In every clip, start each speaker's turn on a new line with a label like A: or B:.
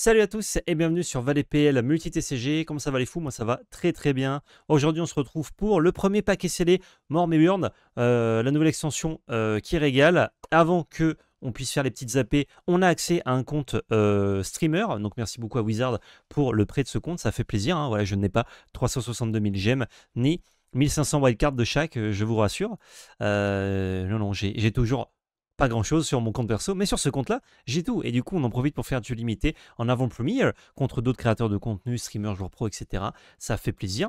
A: Salut à tous et bienvenue sur Valet PL Multi TCG. Comment ça va les fous Moi ça va très très bien. Aujourd'hui on se retrouve pour le premier paquet scellé Mort et euh, la nouvelle extension euh, qui régale. Avant que on puisse faire les petites ap on a accès à un compte euh, streamer. Donc merci beaucoup à Wizard pour le prêt de ce compte, ça fait plaisir. Hein. Voilà, je n'ai pas 362 000 gemmes ni 1500 wildcards de chaque, je vous rassure. non, non, j'ai toujours pas grand-chose sur mon compte perso, mais sur ce compte-là, j'ai tout. Et du coup, on en profite pour faire du limité en avant-première contre d'autres créateurs de contenu, streamers, joueurs pro, etc. Ça fait plaisir.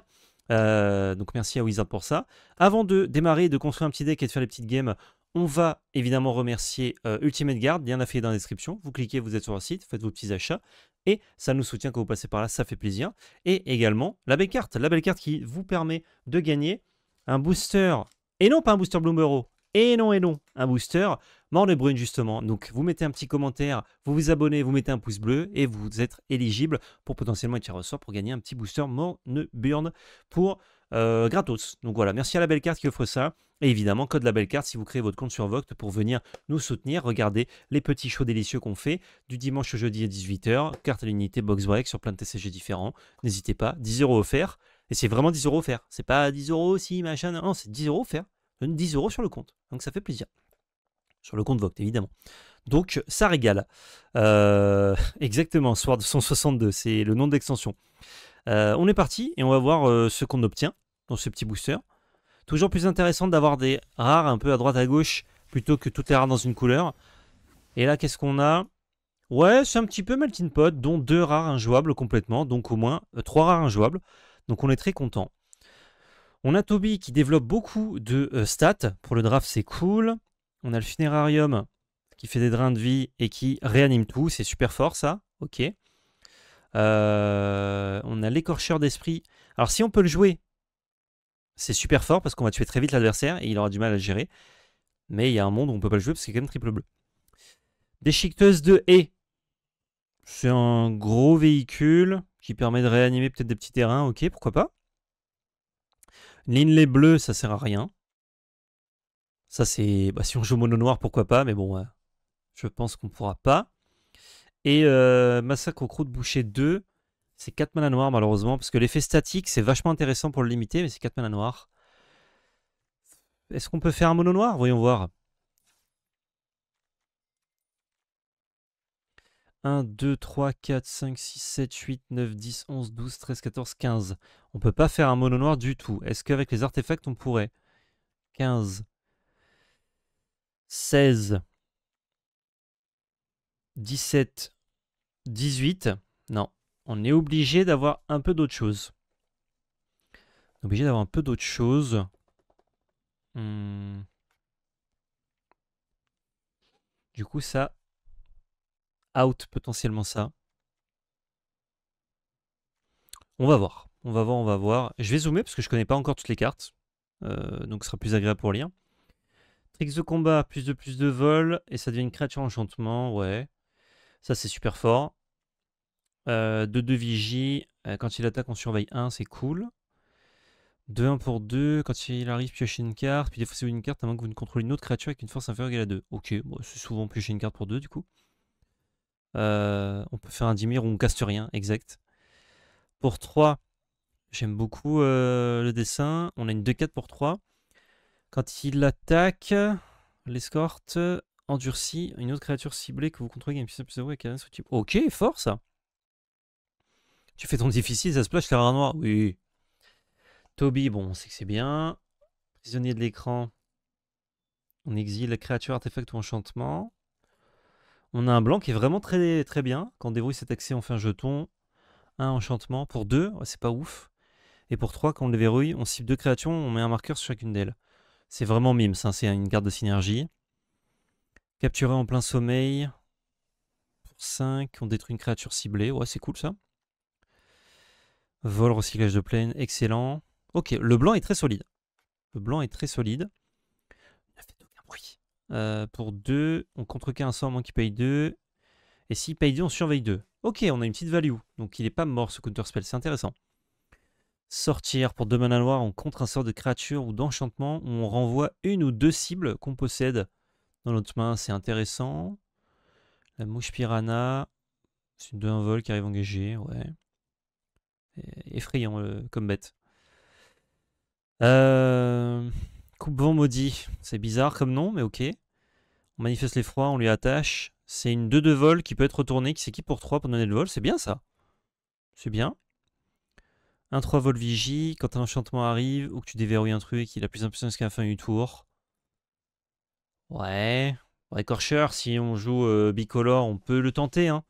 A: Euh, donc merci à Wizard pour ça. Avant de démarrer, de construire un petit deck et de faire les petites games, on va évidemment remercier euh, Ultimate Guard, bien affilié dans la description. Vous cliquez, vous êtes sur le site, faites vos petits achats et ça nous soutient quand vous passez par là, ça fait plaisir. Et également la belle carte, la belle carte qui vous permet de gagner un booster, et non pas un booster Bloomero. et non, et non, un booster Mort et Brune, justement. Donc, vous mettez un petit commentaire, vous vous abonnez, vous mettez un pouce bleu et vous êtes éligible pour potentiellement être ressort pour gagner un petit booster Mort Burn pour euh, gratos. Donc voilà, merci à la belle carte qui offre ça. Et évidemment, code la belle carte si vous créez votre compte sur Voct pour venir nous soutenir. Regardez les petits shows délicieux qu'on fait du dimanche au jeudi à 18h. Carte à l'unité, box break sur plein de TCG différents. N'hésitez pas, 10 euros offerts. Et c'est vraiment 10 euros offerts. C'est pas 10 euros si machin. Non, c'est 10 euros offerts. 10 euros sur le compte. Donc ça fait plaisir. Sur le compte Vogt, évidemment. Donc, ça régale. Euh, exactement, Sword 162, c'est le nom d'extension. Euh, on est parti et on va voir euh, ce qu'on obtient dans ce petit booster. Toujours plus intéressant d'avoir des rares un peu à droite à gauche plutôt que toutes les rares dans une couleur. Et là, qu'est-ce qu'on a Ouais, c'est un petit peu Melting Pot, dont deux rares injouables complètement, donc au moins trois rares injouables. Donc on est très content. On a Toby qui développe beaucoup de stats. Pour le draft, c'est cool. On a le funérarium qui fait des drains de vie et qui réanime tout. C'est super fort ça. Ok. Euh, on a l'écorcheur d'esprit. Alors si on peut le jouer, c'est super fort parce qu'on va tuer très vite l'adversaire et il aura du mal à le gérer. Mais il y a un monde où on peut pas le jouer parce qu'il c'est quand même triple bleu. Déchiqueteuse de haies. C'est un gros véhicule qui permet de réanimer peut-être des petits terrains. Ok, pourquoi pas. L'inlay bleu, ça sert à rien. Ça, c'est. si on joue mono noir, pourquoi pas, mais bon, je pense qu'on pourra pas. Et euh, Massacre au Croût de boucher 2, c'est 4 manas noirs, malheureusement, parce que l'effet statique, c'est vachement intéressant pour le limiter, mais c'est 4 mana noirs. Est-ce qu'on peut faire un mono noir Voyons voir. 1, 2, 3, 4, 5, 6, 7, 8, 9, 10, 11, 12, 13, 14, 15. On ne peut pas faire un mono noir du tout. Est-ce qu'avec les artefacts, on pourrait 15. 16, 17, 18. Non, on est obligé d'avoir un peu d'autre chose. Obligé d'avoir un peu d'autre chose. Hmm. Du coup, ça out potentiellement ça. On va voir. On va voir, on va voir. Je vais zoomer parce que je connais pas encore toutes les cartes. Euh, donc ce sera plus agréable pour lire de combat, plus de plus de vol, et ça devient une créature enchantement, ouais. Ça c'est super fort. Euh, 2 de vigie, euh, quand il attaque on surveille 1, c'est cool. 2-1 pour 2, quand il arrive piocher une carte, puis c'est une carte à moins que vous ne contrôlez une autre créature avec une force inférieure égale à 2. Ok, bon, c'est souvent piocher une carte pour 2 du coup. Euh, on peut faire un dimir ou on caste rien, exact. Pour 3, j'aime beaucoup euh, le dessin. On a une 2-4 pour 3. Quand il attaque, l'escorte endurcit une autre créature ciblée que vous contrôlez type. Ok, fort ça Tu fais ton difficile, ça se plage, rare noir. Oui. Toby, bon, on sait que c'est bien. Prisonnier de l'écran. On exile créature, artefact ou enchantement. On a un blanc qui est vraiment très, très bien. Quand on déverrouille cet accès, on fait un jeton. Un enchantement. Pour deux, c'est pas ouf. Et pour trois, quand on le verrouille, on cible deux créatures, on met un marqueur sur chacune d'elles. C'est vraiment mime, c'est une garde de synergie. Capturé en plein sommeil. Pour 5, on détruit une créature ciblée. Ouais, c'est cool ça. Vol, recyclage de plaine, excellent. Ok, le blanc est très solide. Le blanc est très solide. Euh, pour 2, on contre' un sort qui paye 2. Et s'il paye 2, on surveille 2. Ok, on a une petite value. Donc il n'est pas mort ce counter-spell. c'est intéressant sortir. Pour deux manas noires, on contre un sort de créature ou d'enchantement on renvoie une ou deux cibles qu'on possède dans notre main. C'est intéressant. La mouche piranha, c'est une 2 un vol qui arrive engagé, ouais. Effrayant euh, comme bête. Euh... Coupe-vent maudit, c'est bizarre comme nom, mais ok. On manifeste l'effroi, on lui attache. C'est une 2 de vol qui peut être retournée, qui s'équipe pour 3 pour donner le vol, c'est bien ça. C'est bien. Un 3 vigie, quand un enchantement arrive ou que tu déverrouilles un truc, qu'il a plus d'impuissance qu'à la fin du tour. Ouais. Récorcheur, si on joue euh, bicolore, on peut le tenter. Hein.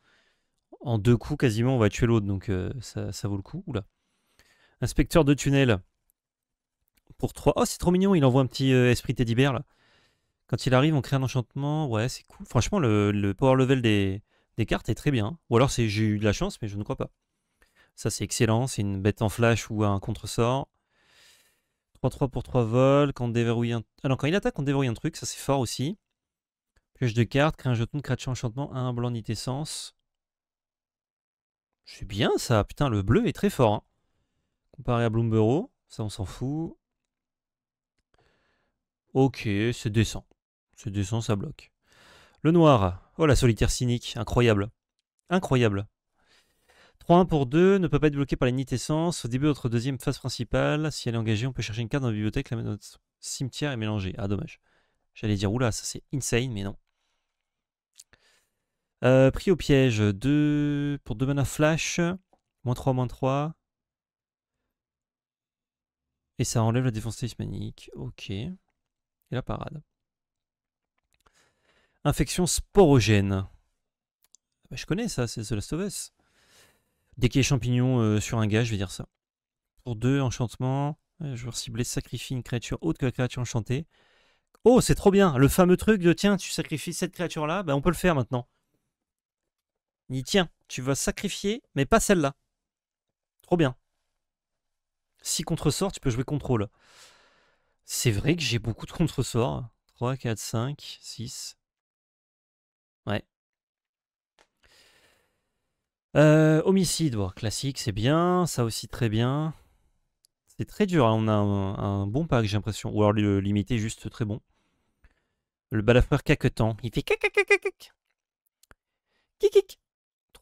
A: En deux coups, quasiment, on va tuer l'autre, donc euh, ça, ça, vaut le coup. Oula. Inspecteur de tunnel. Pour 3. Oh, c'est trop mignon, il envoie un petit euh, esprit teddy bear là. Quand il arrive, on crée un enchantement. Ouais, c'est cool. Franchement, le, power level des, des, cartes est très bien. Ou alors, j'ai eu de la chance, mais je ne crois pas. Ça, c'est excellent. C'est une bête en flash ou un contre-sort. 3-3 pour 3 vols. Quand, déverrouille un... Alors, ah quand il attaque, on déverrouille un truc. Ça, c'est fort aussi. Pioche de cartes. crée un jeton, de cratch enchantement, un blanc nit essence. C'est bien ça. Putain, le bleu est très fort. Hein. Comparé à Bloombero, ça, on s'en fout. Ok, c'est décent. C'est décent, ça bloque. Le noir. Oh, la solitaire cynique. Incroyable. Incroyable. 3 pour 2 ne peut pas être bloqué par la nids essence. Au début de notre deuxième phase principale, si elle est engagée, on peut chercher une carte dans la bibliothèque, la mettre cimetière est mélangée. Ah, dommage. J'allais dire, oula, ça c'est insane, mais non. Euh, Pris au piège, 2 pour 2 mana flash, moins 3, moins 3. Et ça enlève la défense talismanique. Ok. Et la parade. Infection sporogène. Bah, je connais ça, c'est The Last Dès euh, sur un gars, je vais dire ça. Pour deux, enchantement. Joueur ciblé sacrifie une créature haute que la créature enchantée. Oh, c'est trop bien Le fameux truc de tiens, tu sacrifies cette créature-là, ben on peut le faire maintenant. Ni tiens, tu vas sacrifier, mais pas celle-là. Trop bien. Si contresort, tu peux jouer contrôle. C'est vrai que j'ai beaucoup de contresorts. 3, 4, 5, 6. Ouais, euh, homicide, bon, classique, c'est bien. Ça aussi, très bien. C'est très dur. Hein. On a un, bon pack, j'ai l'impression. Ou alors le limité, juste très bon. Le balafreur caquetant. Il fait cacacacacac. Kikik.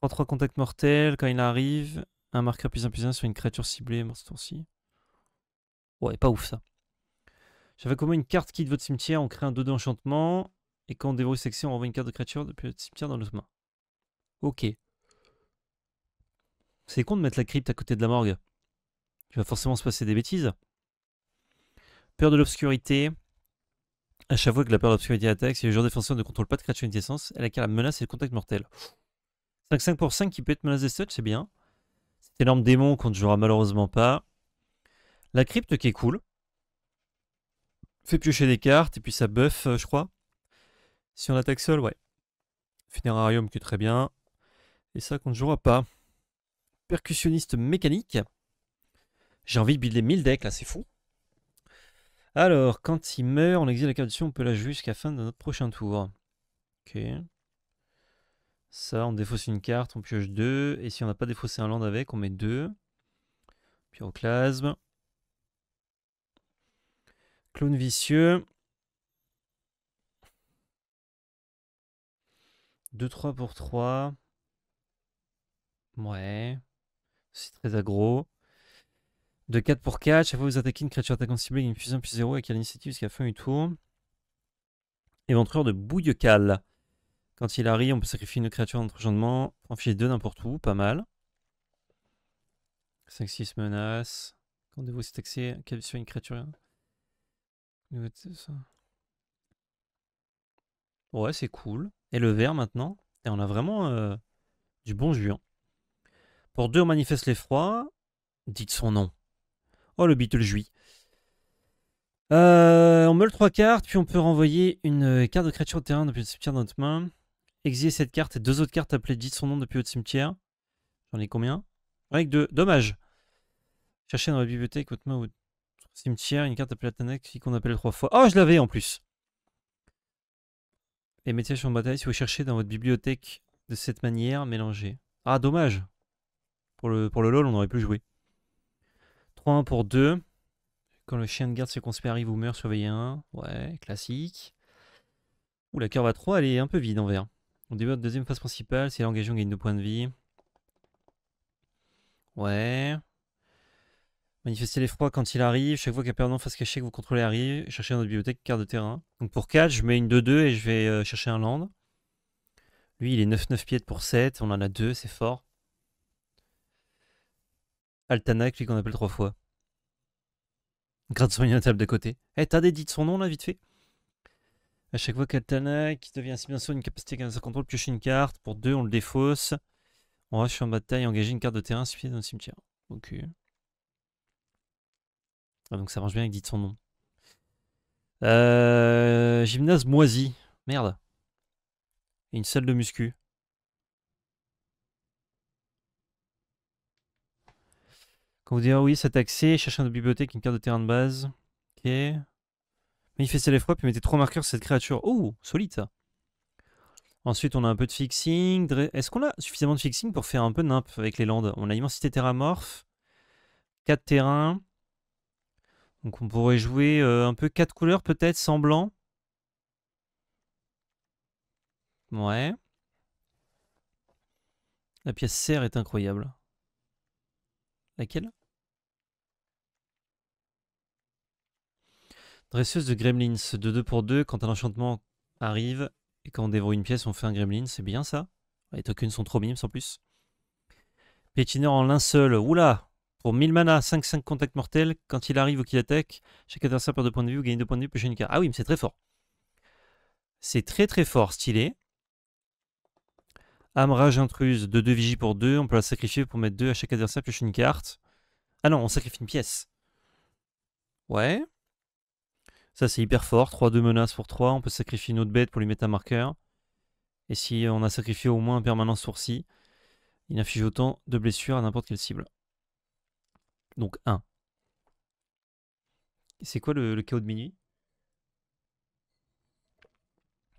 A: 3-3 contact mortel quand il arrive. Un marqueur plus 1 plus 1 sur une créature ciblée mon ce ci Ouais, pas ouf ça. J'avais comment une carte quitte votre cimetière, on crée un 2 enchantement Et quand on le section, on renvoie une carte de créature depuis votre cimetière dans notre main. Ok. C'est con de mettre la crypte à côté de la morgue. Tu vas forcément se passer des bêtises. Peur de l'obscurité. À chaque fois que la peur de l'obscurité attaque, si le joueur défenseur ne contrôle pas de créature d'essence, elle acquiert la menace et le contact mortel. 5-5 pour 5 qui peut être menace des touch, c'est bien. C'est énorme démon qu'on ne jouera malheureusement pas. La crypte qui est cool. Fait piocher des cartes et puis ça buff, euh, je crois. Si on attaque seul, ouais. Funérarium qui est très bien. Et ça qu'on ne jouera pas percussionniste mécanique. J'ai envie de builder 1000 decks, là, c'est fou. Alors, quand il meurt, on exige la dessus on peut la jouer jusqu'à fin de notre prochain tour. Ok. Ça, on défausse une carte, on pioche deux. Et si on n'a pas défaussé un land avec, on met deux. Pyroclasme. Clone vicieux. 2-3 pour 3. Ouais. C'est très aggro. De 4 pour 4, chaque fois que vous attaquez une créature attaquante ciblée, une plus plus 0 avec l'initiative jusqu'à la fin du tour. Éventreur de bouillecal. Quand il arrive, on peut sacrifier une créature d'entrechandement, en enfiler 2, n'importe où, pas mal. 5-6 menaces. Quand vous cet accès, sur une créature. Ouais, c'est cool. Et le vert maintenant. Et on a vraiment euh, du bon juin. Hein. Pour deux, on manifeste l'effroi. Dites son nom. Oh, le Beatle jouit. Euh, on meule trois cartes, puis on peut renvoyer une carte de créature de terrain depuis le cimetière dans notre main. Exiler cette carte et deux autres cartes appelées dites son nom depuis votre cimetière. J'en ai combien Avec deux. Dommage. Cherchez dans la bibliothèque, votre ou cimetière, une carte appelée qui qu'on appelle trois fois. Oh, je l'avais en plus Les métiers sont bataille, si vous cherchez dans votre bibliothèque de cette manière, mélangez. Ah, dommage pour le, LOL, on aurait pu jouer. 3-1 pour 2. Quand le chien de garde se conspire arrive vous meurt, surveillez un. Ouais, classique. Ouh, la curve à 3, elle est un peu vide en vert. On débute de deuxième phase principale, c'est l'engagement gagne 2 points de vie. Ouais. Manifester l'effroi quand il arrive. Chaque fois qu'un perdant face cachée que vous contrôlez arrive, cherchez dans notre bibliothèque carte de terrain. Donc pour 4, je mets une 2-2 et je vais euh, chercher un land. Lui, il est 9-9 pieds pour 7. On en a 2, c'est fort. Altana, lui qu'on appelle trois fois. Gratte à la table de côté. Eh, hey, t'as de son nom là, vite fait À chaque fois qu'Altana qui devient si bien sûr une capacité qu'un contrôle, pioche une carte. Pour deux, on le défausse. On rush en bataille, engager une carte de terrain suffit dans le cimetière. Ok. Ah, donc ça marche bien avec dit son nom. Euh, gymnase moisi. Merde. Et une salle de muscu. Quand vous dire oui, c'est taxé, cherchez une bibliothèque, une carte de terrain de base. Ok. Manifestez frappes puis mettez trois marqueurs sur cette créature. Oh, solide ça. Ensuite, on a un peu de fixing. Est-ce qu'on a suffisamment de fixing pour faire un peu de avec les landes On a immensité terramorphe, Quatre terrains. Donc on pourrait jouer euh, un peu quatre couleurs peut-être, sans blanc. Ouais. La pièce serre est incroyable. Laquelle Dresseuse de gremlins, de 2 pour 2, quand un enchantement arrive et quand on dévore une pièce, on fait un gremlin, c'est bien ça Les tokens sont trop mimes en plus. Pétineur en linceul, oula Pour 1000 mana, 5-5 contact mortel, quand il arrive ou qu'il attaque, chaque adversaire perd 2 points de vie ou gagne 2 points de vie, pêche une carte. Ah oui, mais c'est très fort. C'est très très fort, stylé. Amrage intruse, de 2 vigie pour 2, on peut la sacrifier pour mettre 2 à chaque adversaire, pioche une carte. Ah non, on sacrifie une pièce. Ouais. Ça, c'est hyper fort. 3-2 menaces pour 3. On peut sacrifier une autre bête pour lui mettre un marqueur. Et si on a sacrifié au moins un permanent sourcil, il inflige autant de blessures à n'importe quelle cible. Donc 1. C'est quoi le, chaos de minuit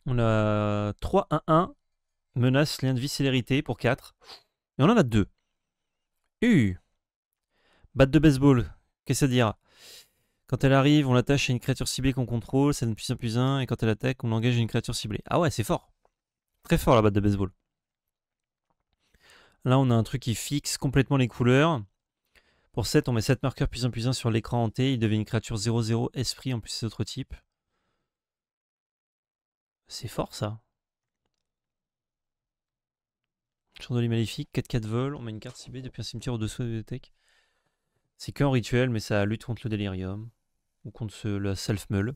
A: On a 3-1-1, menace, lien de vie, célérité pour 4. Et on en a 2. U. Bat de baseball, qu'est-ce que ça dire quand elle arrive, on l'attache à une créature ciblée qu'on contrôle, ça donne plus 1 plus 1, et quand elle attaque, on engage une créature ciblée. Ah ouais, c'est fort. Très fort la batte de baseball. Là, on a un truc qui fixe complètement les couleurs. Pour 7, on met 7 marqueurs plus 1 plus 1 sur l'écran hanté. Il devient une créature 0-0 esprit en plus c'est autre type. C'est fort ça. Chandelier maléfique, 4-4 vol. On met une carte ciblée depuis un cimetière au-dessous de la bibliothèque. C'est qu'un rituel, mais ça lutte contre le délirium contre le self mull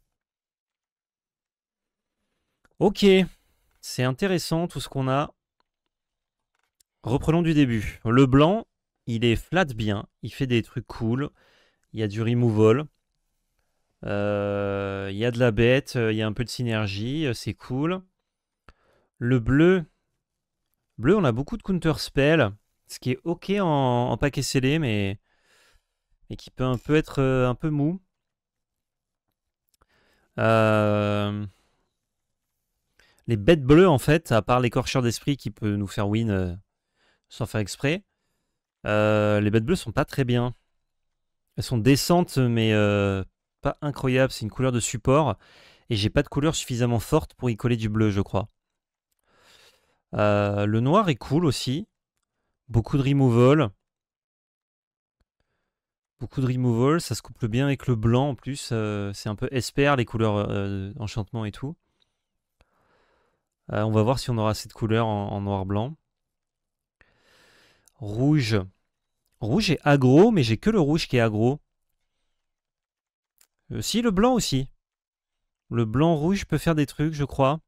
A: Ok, c'est intéressant tout ce qu'on a. Reprenons du début. Le blanc, il est flat bien, il fait des trucs cool, il y a du removal, euh, il y a de la bête, il y a un peu de synergie, euh, c'est cool. Le bleu, bleu, on a beaucoup de counter spell, ce qui est ok en, paquet scellé, mais, et qui peut un peu être euh, un peu mou. Euh, les bêtes bleues, en fait, à part l'écorcheur d'esprit qui peut nous faire win euh, sans faire exprès, euh, les bêtes bleues sont pas très bien. Elles sont décentes, mais pas incroyables. C'est une couleur de support. Et j'ai pas de couleur suffisamment forte pour y coller du bleu, je crois. le noir est cool aussi. Beaucoup de removal beaucoup de removal, ça se couple bien avec le blanc en plus, euh, c'est un peu espère les couleurs euh, enchantement et tout. Euh, on va voir si on aura cette couleur couleurs en, noir-blanc. Rouge. Rouge est agro mais j'ai que le rouge qui est agro. si, le blanc aussi. Le blanc-rouge peut faire des trucs, je crois.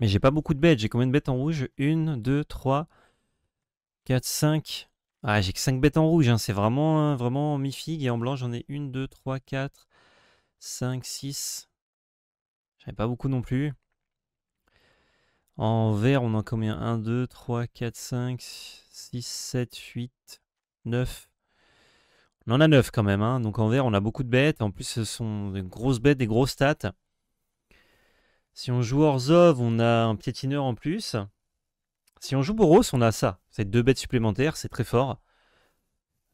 A: Mais j'ai pas beaucoup de bêtes. J'ai combien de bêtes en rouge 1, 2, 3, 4, 5, ah, j'ai que 5 bêtes en rouge, hein. c'est vraiment, hein, vraiment mi fig Et en blanc, j'en ai 1, 2, 3, 4, 5, 6. J'en ai pas beaucoup non plus. En vert, on en a combien 1, 2, 3, 4, 5, 6, 7, 8, 9. On en a 9 quand même. Hein. Donc en vert, on a beaucoup de bêtes. En plus, ce sont des grosses bêtes, des grosses stats. Si on joue hors of, on a un piétineur en plus. Si on joue Boros, on a ça. C'est deux bêtes supplémentaires, c'est très fort.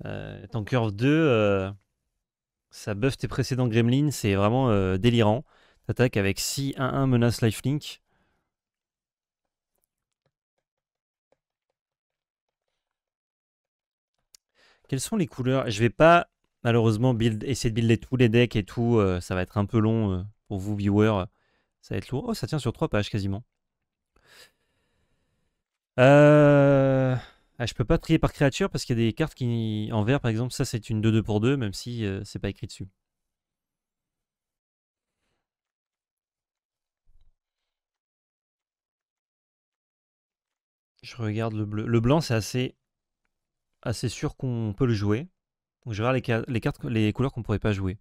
A: Euh, curve 2, euh, ça buff tes précédents gremlins, c'est vraiment euh, délirant. T'attaques avec 6-1-1 menace lifelink. Quelles sont les couleurs Je vais pas malheureusement essayer de builder tous les decks et tout. Euh, ça va être un peu long pour vous, viewers. Ça va être lourd. Oh, ça tient sur 3 pages quasiment. Euh... Ah, je peux pas trier par créature parce qu'il y a des cartes qui, en vert par exemple, ça c'est une 2-2 pour 2, même si euh, c'est pas écrit dessus. Je regarde le bleu. Le blanc, c'est assez, assez sûr qu'on peut le jouer. Donc je regarde les, cartes, les couleurs qu'on pourrait pas jouer.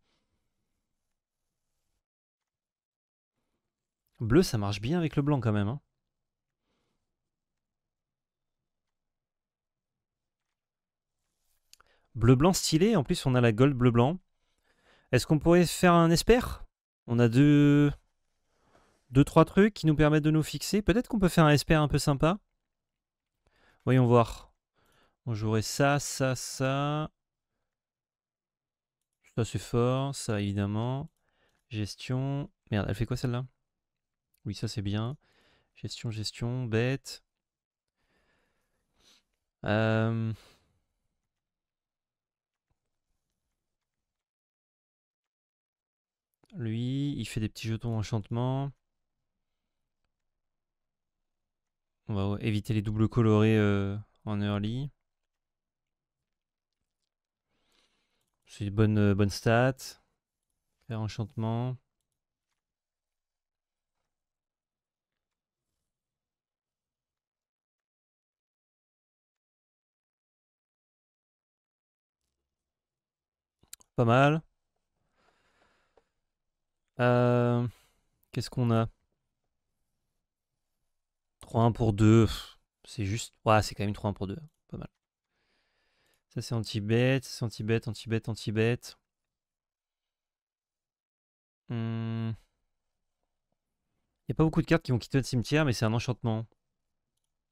A: Bleu, ça marche bien avec le blanc quand même. Hein. Bleu-blanc stylé, en plus on a la gold bleu-blanc. Est-ce qu'on pourrait faire un esper On a deux... deux, trois trucs qui nous permettent de nous fixer. Peut-être qu'on peut faire un esper un peu sympa. Voyons voir. On jouerait ça, ça, ça. Ça c'est fort, ça évidemment. Gestion. Merde, elle fait quoi celle-là Oui, ça c'est bien. Gestion, gestion, bête. Euh... Lui, il fait des petits jetons enchantement. On va éviter les doubles colorés euh, en early. C'est une bonne, euh, bonne stat. Faire enchantement. Pas mal. Euh, qu'est-ce qu'on a 3-1 pour 2. C'est juste. Ouais, c'est quand même 3-1 pour 2. Pas mal. Ça, c'est anti bête C'est anti bête anti bête anti-bet. Il hum. n'y a pas beaucoup de cartes qui vont quitter notre cimetière, mais c'est un enchantement.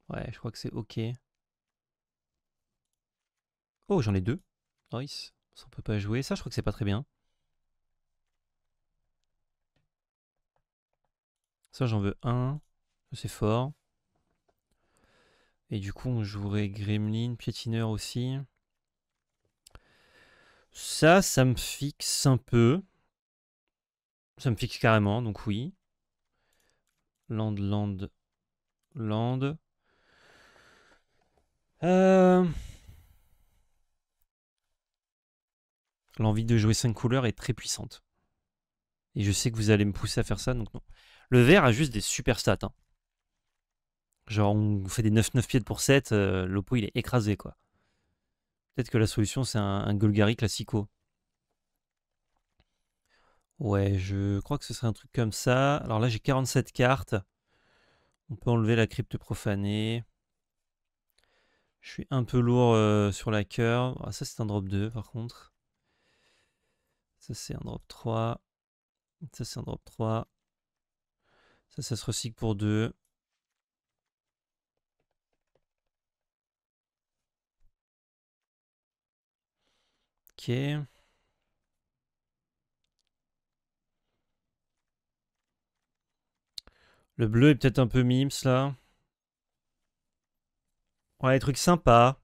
A: Ouais, je crois que c'est OK. Oh, j'en ai deux. Nice. Ça, on peut pas jouer. Ça, je crois que c'est pas très bien. Ça, j'en veux un. C'est fort. Et du coup, on jouerait Gremlin, Piétineur aussi. Ça, ça me fixe un peu. Ça me fixe carrément, donc oui. Land, land, land. Euh. L'envie de jouer cinq couleurs est très puissante. Et je sais que vous allez me pousser à faire ça, donc non. Le vert a juste des super stats. Hein. Genre, on fait des 9-9 pieds pour 7, l'opo euh, l'Oppo il est écrasé quoi. Peut-être que la solution c'est un, Golgari classico. Ouais, je crois que ce serait un truc comme ça. Alors là, j'ai 47 cartes. On peut enlever la crypte profanée. Je suis un peu lourd euh, sur la cœur. Ah, ça, c'est un drop 2 par contre. Ça, c'est un drop 3. Ça, c'est un drop 3. Ça, se recycle pour deux. Ok. Le bleu est peut-être un peu mimes là. Ouais, les trucs sympas.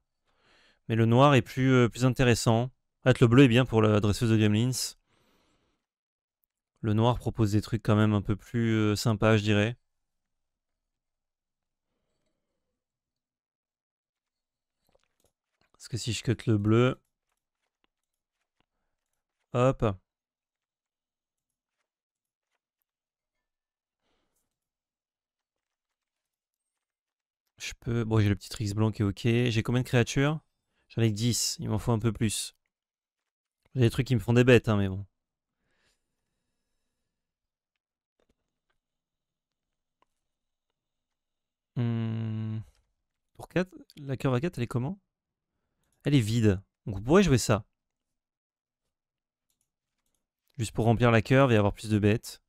A: Mais le noir est plus, euh, plus intéressant. En fait, le bleu est bien pour la dresseuse de Gamelin's. Le noir propose des trucs quand même un peu plus sympa, euh, sympas, je dirais. Parce que si je cut le bleu... Hop. Je peux... Bon, j'ai le petit trix blanc qui est ok. J'ai combien de créatures J'en ai que 10. Il m'en faut un peu plus. J'ai des trucs qui me font des bêtes, hein, mais bon. Tour hum. 4, la curve à 4, elle est comment Elle est vide. Donc vous pourrez jouer ça. Juste pour remplir la curve et avoir plus de bêtes.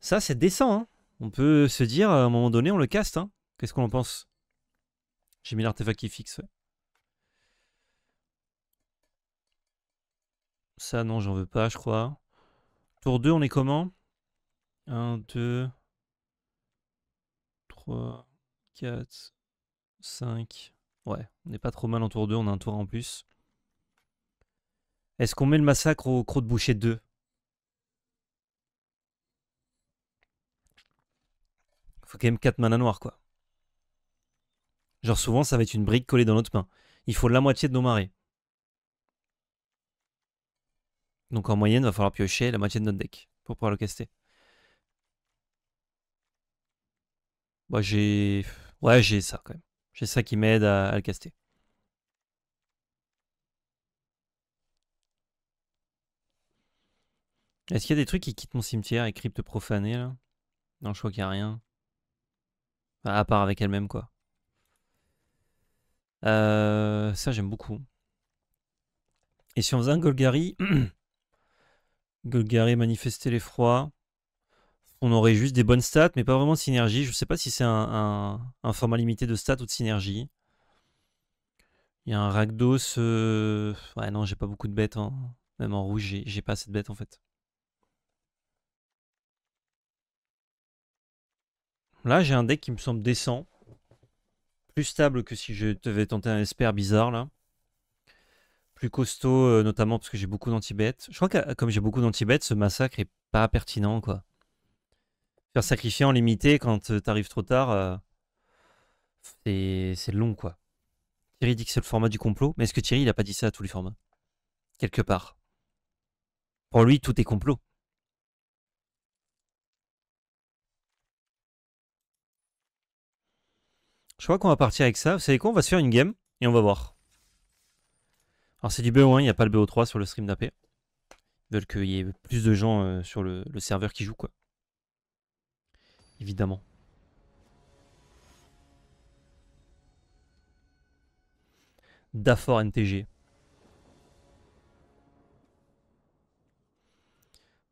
A: Ça, c'est décent. Hein. on peut se dire, à un moment donné, on le caste. Hein. Qu'est-ce qu'on en pense J'ai mis l'artefact qui fixe. Ça, non, j'en veux pas, je crois. Tour 2, on est comment 1, 2... 3, 4, 5. Ouais, on n'est pas trop mal en tour 2, on a un tour en plus. Est-ce qu'on met le massacre au croc de boucher 2 Faut quand même 4 mana noirs quoi. Genre souvent, ça va être une brique collée dans notre main. Il faut la moitié de nos marées. Donc en moyenne, il va falloir piocher la moitié de notre deck pour pouvoir le caster. j'ai. Ouais, j'ai ça quand même. J'ai ça qui m'aide à, le caster. Est-ce qu'il y a des trucs qui quittent mon cimetière et crypte profanée là Non, je crois qu'il n'y a rien. à part avec elle-même quoi. Euh, ça j'aime beaucoup. Et si on faisait un Golgari Golgari manifester l'effroi. On aurait juste des bonnes stats, mais pas vraiment de synergie. Je ne sais pas si c'est un, format limité de stats ou de synergie. Il y a un ragdos. Euh, ouais, non, j'ai pas beaucoup de bêtes. Hein. Même en rouge, j'ai pas assez de bêtes en fait. Là, j'ai un deck qui me semble décent. Plus stable que si je devais tenter un Esper bizarre là. Plus costaud, euh, notamment parce que j'ai beaucoup danti bêtes Je crois que comme j'ai beaucoup danti bêtes ce massacre est pas pertinent quoi faire sacrifier en limité quand euh, t'arrives trop tard, euh, c'est long quoi. Thierry dit que c'est le format du complot, mais est-ce que Thierry il a pas dit ça à tous les formats Quelque part. Pour lui, tout est complot. Je crois qu'on va partir avec ça. Vous savez quoi On va se faire une game et on va voir. Alors c'est du BO1, il n'y a pas le BO3 sur le stream d'AP. Ils veulent qu'il y ait plus de gens euh, sur le, le serveur qui jouent quoi évidemment. Dafor NTG.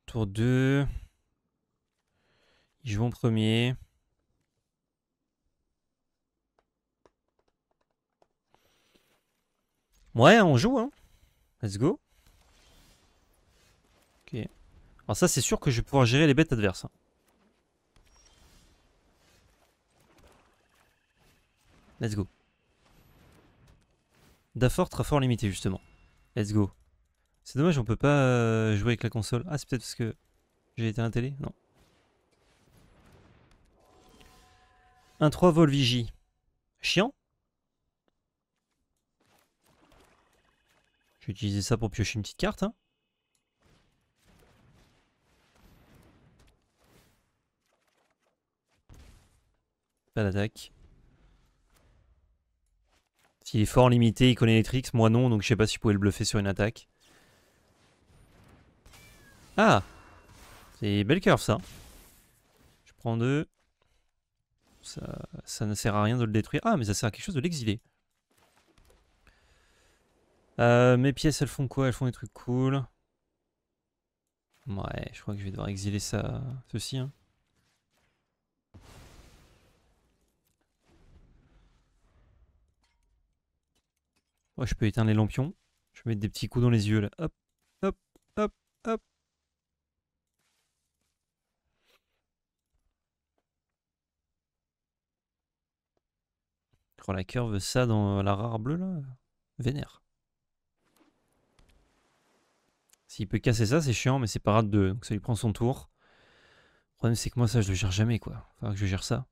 A: Tour 2. Ils jouent en premier. Ouais, on joue, hein. Let's go. Ok. Alors ça, c'est sûr que je vais pouvoir gérer les bêtes adverses. Hein. Let's go. très fort limité justement. Let's go. C'est dommage, on peut pas euh, jouer avec la console. Ah, c'est peut-être parce que j'ai été à la télé Non. Un 3 Vigie. Chiant Je vais utiliser ça pour piocher une petite carte. Hein. Pas d'attaque. Il est fort limité, il connaît les tricks, moi non, donc je sais pas si je pouvais le bluffer sur une attaque. Ah C'est belle curve ça. Je prends deux. Ça, ça ne sert à rien de le détruire. Ah, mais ça sert à quelque chose de l'exiler. Euh, mes pièces, elles font quoi Elles font des trucs cool. Ouais, je crois que je vais devoir exiler ça, ceci. Hein. Oh, je peux éteindre les lampions. Je vais mettre des petits coups dans les yeux là. Hop, hop, hop, hop. que oh, la curve, ça dans euh, la rare bleue là, vénère. S'il peut casser ça, c'est chiant, mais c'est pas rare de donc ça lui prend son tour. Le problème, c'est que moi, ça, je le gère jamais, quoi. Faudra que je gère ça.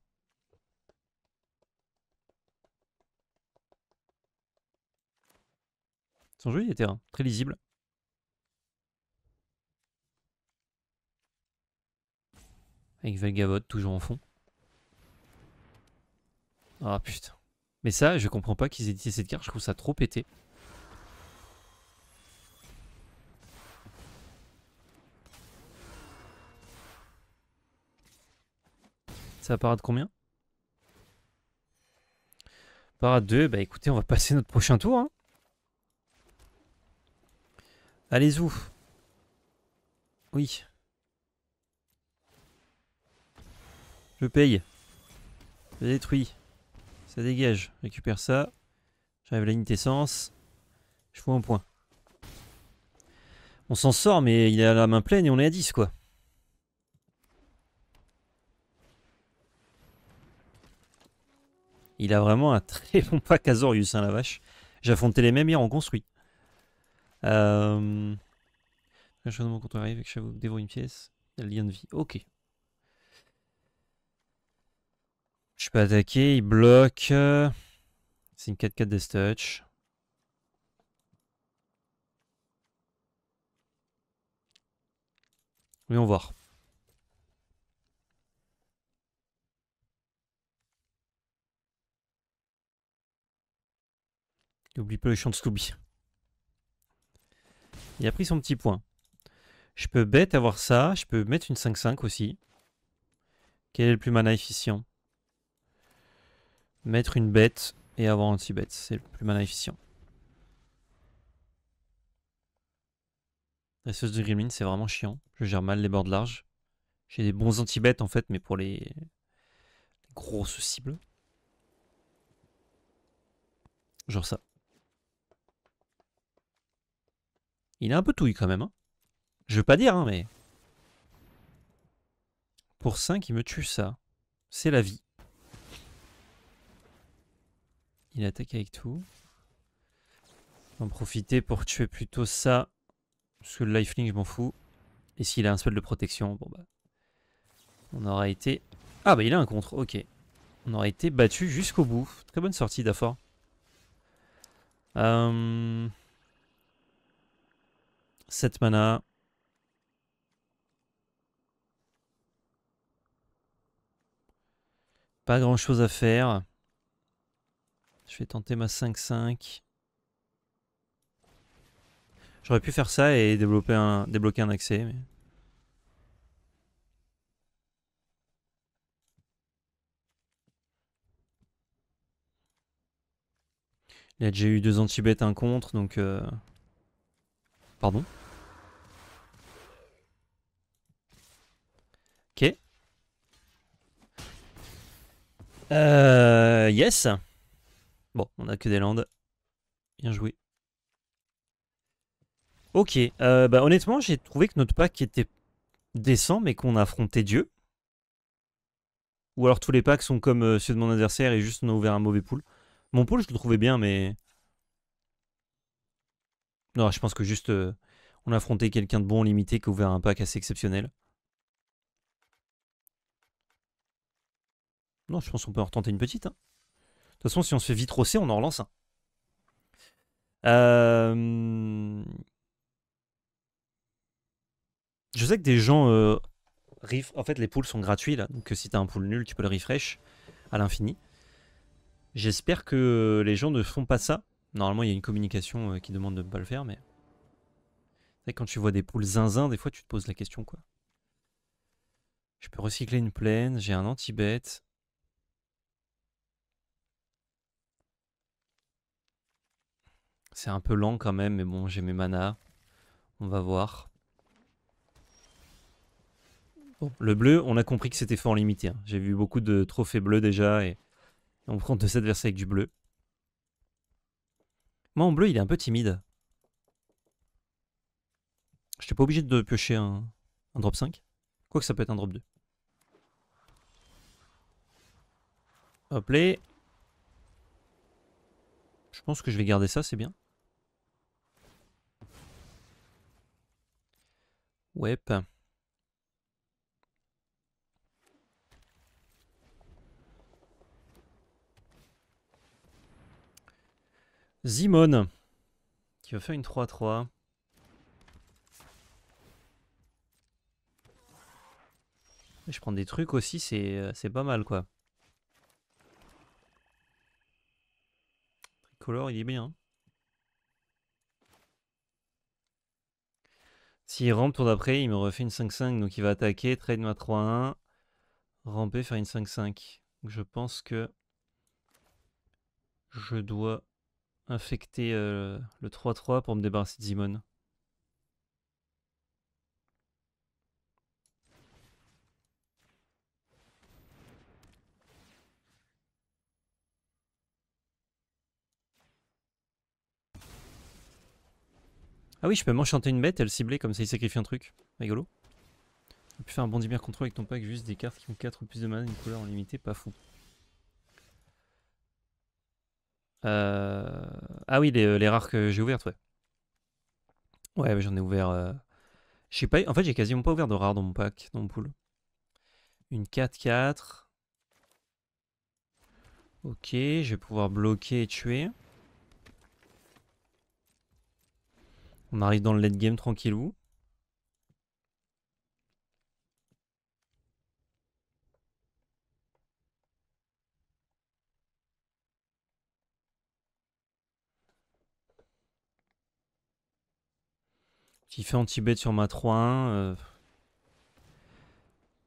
A: Son jeu il était très lisible. Avec Valgavot toujours en fond. Ah putain. Mais ça, je comprends pas qu'ils aient dit cette carte, je trouve ça trop pété. Ça de combien Parade 2, bah écoutez, on va passer notre prochain tour. Hein. Allez vous Oui. Je paye. Je détruis. Ça dégage. récupère ça. J'arrive à la ligne Je fous un point. On s'en sort, mais il a la main pleine et on est à 10, quoi. Il a vraiment un très bon pack Azorius, hein, la vache. J'ai les mêmes hier en construit. Euh... Un dans mon compte arrive et que dévore une pièce. Lien de vie. Ok. Je peux attaquer, il bloque. C'est une 4-4 des touch. Voyons voir. N'oublie pas le champ de Scooby. Il a pris son petit point. Je peux bête avoir ça. Je peux mettre une 5-5 aussi. Quel est le plus mana efficient Mettre une bête et avoir un anti bête. C'est le plus mana efficient. sauce de Gremlin, c'est vraiment chiant. Je gère mal les bords larges. J'ai des bons anti-bêtes en fait, mais pour les grosses cibles. Genre ça. Il est un peu touille quand même. Hein. Je veux pas dire, hein, mais... Pour 5, il me tue ça. C'est la vie. Il attaque avec tout. En profiter pour tuer plutôt ça. Parce que le lifelink, je m'en fous. Et s'il a un spell de protection, bon bah... On aura été... Ah bah il a un contre, ok. On aura été battu jusqu'au bout. Très bonne sortie d'Afor. Euh... 7 mana. Pas grand chose à faire. Je vais tenter ma 5-5. J'aurais pu faire ça et développer un, débloquer un accès. Mais... Il a déjà eu deux anti-bêtes, un contre, donc... Euh. Pardon Ok. Euh, yes. Bon, on a que des landes. Bien joué. Ok, euh, bah, honnêtement, j'ai trouvé que notre pack était décent, mais qu'on a affronté Dieu. Ou alors tous les packs sont comme euh, ceux de mon adversaire et juste on a ouvert un mauvais pool. Mon pool, je le trouvais bien, mais... Non, je pense que juste euh, on a affronté quelqu'un de bon limité qui a ouvert un pack assez exceptionnel. Non, je pense qu'on peut en retenter une petite. Hein. De toute façon, si on se fait vite rosser, on en relance un. Euh, je sais que des gens... Euh, en fait, les poules sont gratuits, là. Donc euh, si t'as un poule nul, tu peux le refresh à l'infini. J'espère que les gens ne font pas ça. Normalement, il y a une communication qui demande de ne pas le faire, mais... C'est quand tu vois des poules zinzin, des fois, tu te poses la question, quoi. Je peux recycler une plaine, j'ai un anti-bête. C'est un peu lent quand même, mais bon, j'ai mes mana. On va voir. le bleu, on a compris que c'était fort limité. Hein. J'ai vu beaucoup de trophées bleus déjà, et on prend de cette avec du bleu. Moi, bleu, il est un peu timide. Je n'étais pas obligé de piocher un, un drop 5. Quoique ça peut être un drop 2. Hop là. Je pense que je vais garder ça, c'est bien. web. Zimone, qui va faire une 3-3. Je prends des trucs aussi, euh, c'est pas mal quoi. Tricolore, il est bien. Hein. S'il rampe tour d'après, il me refait une 5-5, donc il va attaquer, trade ma 3-1, ramper, faire une 5-5. Je pense que je dois infecter euh, le 3-3 pour me débarrasser de Zimon. Ah oui, je peux m'enchanter une bête elle le cibler comme ça il sacrifie un truc. Rigolo. Tu peux faire un bon bien contrôle avec ton pack, juste des cartes qui ont 4 ou plus de mana, une couleur en limité, pas fou. Euh... Ah oui, les, rares que j'ai ouvertes, ouais. Ouais, j'en ai ouvert. Euh, je sais pas. En fait, j'ai quasiment pas ouvert de rares dans mon pack, dans mon pool. Une 4-4. Ok, je vais pouvoir bloquer et tuer. On arrive dans le late game tranquille tranquillou. Qui fait anti bête sur ma 3-1. Euh,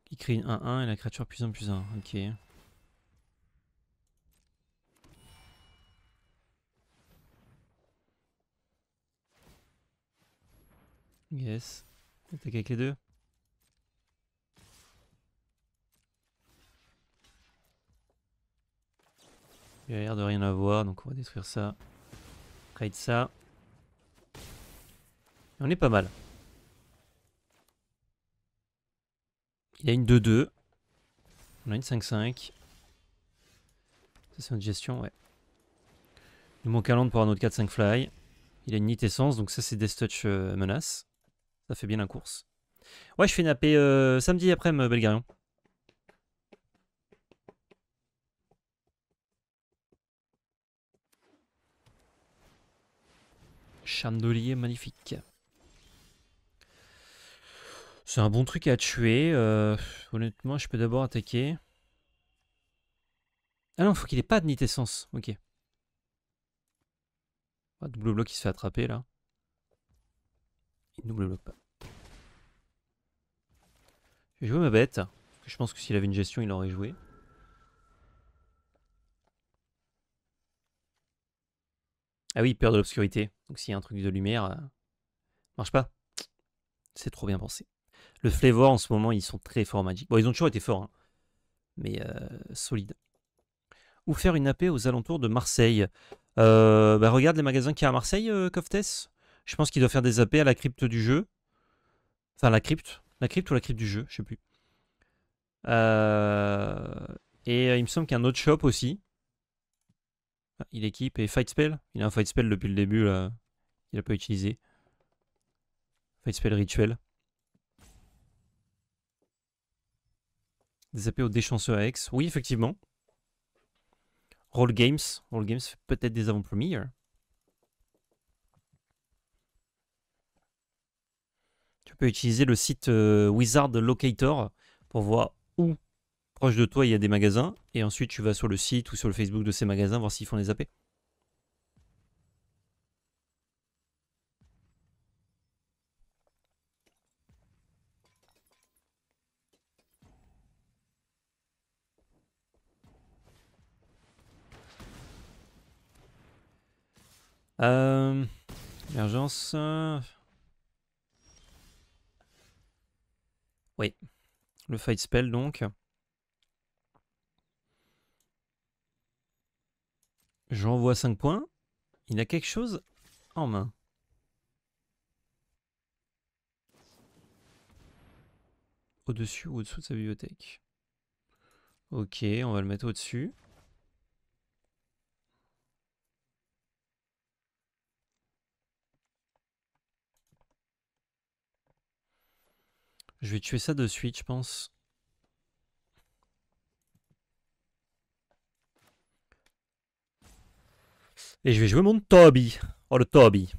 A: qui crée 1-1 et la créature plus 1 plus 1. Ok. Yes. Attaque avec les deux. Il a l'air de rien avoir, donc on va détruire ça. Raid ça. on est pas mal. Il a une 2-2. On a une 5-5. Ça c'est une gestion, ouais. Nous manque un land pour un autre 4-5 fly. Il a une nit essence, donc ça c'est des Touch menaces. Euh, menace. Ça fait bien la course. Ouais, je fais napper euh, samedi après, euh, Belgarion. Chandelier magnifique. C'est un bon truc à tuer. Euh, honnêtement, je peux d'abord attaquer. Ah non, faut qu'il ait pas de nitessence. essence. Ok. Ah, double bloc qui se fait attraper là. Il ne double bloc. pas. Je vais ma bête. je pense que s'il avait une gestion, il aurait joué. Ah oui, peur de l'obscurité. Donc s'il y a un truc de lumière, euh, marche pas. C'est trop bien pensé. Le Flavor en ce moment, ils sont très forts Magic. Bon, ils ont toujours été forts, hein. mais euh, solides. Ou faire une AP aux alentours de Marseille. Euh, bah, regarde les magasins qu'il y a à Marseille, euh, Coftes. Je pense qu'il doit faire des AP à la crypte du jeu. Enfin, la crypte la crypte ou la crypte du jeu, je sais plus. Euh, et euh, il me semble qu'un autre shop aussi. Ah, il équipe et Fight Spell. Il a un Fight Spell depuis le début Il a pas utilisé. Fight Spell Rituel. Des AP au déchanceux AX. Oui, effectivement. Roll Games. Roll Games peut-être des avant-premières. utiliser le site euh, Wizard Locator pour voir où proche de toi il y a des magasins. Et ensuite tu vas sur le site ou sur le Facebook de ces magasins voir s'ils font les AP. Euh, le fight spell donc. J'envoie 5 points. Il a quelque chose en main. Au-dessus ou au-dessous de sa bibliothèque. Ok, on va le mettre au-dessus. Je vais tuer ça de suite, je pense. Et je vais jouer mon Toby. Oh, le Toby.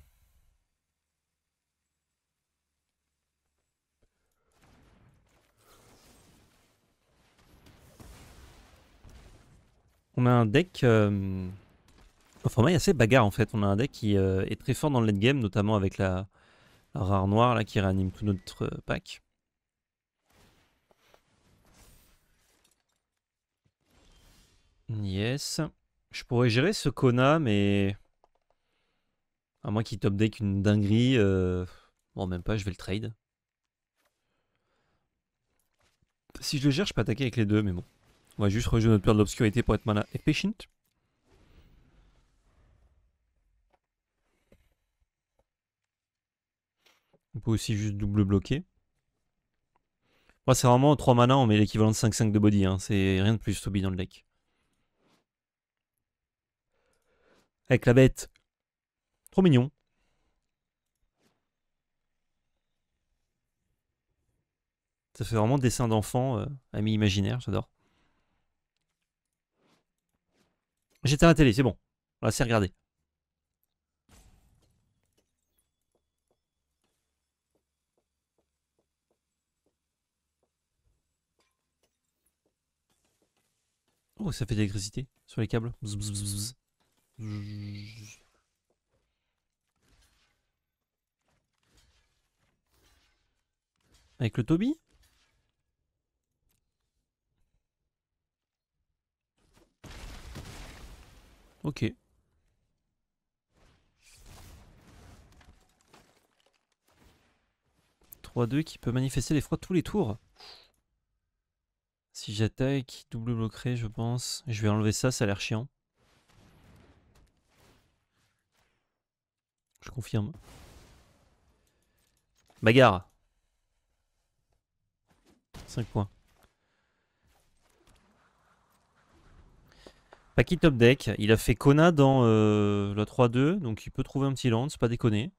A: On a un deck... il y a assez bagarre en fait. On a un deck qui euh, est très fort dans le late game, notamment avec la, rare noire là, qui réanime tout notre euh, pack. Yes. Je pourrais gérer ce Kona, mais... À moins qu'il top deck une dinguerie. Euh, bon, même pas, je vais le trade. Si je le gère, je peux attaquer avec les deux, mais bon. On va juste rejouer notre peur de l'obscurité pour être mana efficient. On peut aussi juste double bloquer. Moi, c'est vraiment 3 mana, on met l'équivalent de 5-5 de body. Hein. C'est rien de plus, Toby, dans le deck. avec la bête. Trop mignon. Ça fait vraiment dessin d'enfant, euh, ami imaginaire, j'adore. J'éteins la télé, c'est bon. On va s'y regarder. Oh, ça fait de l'électricité sur les câbles. Avec le Toby Ok. 3-2 qui peut manifester l'effroi froids tous les tours. Si j'attaque, double bloquerai, je pense. Je vais enlever ça, ça a l'air chiant. Je confirme. Bagarre. 5 points. paquet top deck, il a fait Kona dans euh, la 3-2, donc il peut trouver un petit land, c'est pas déconné.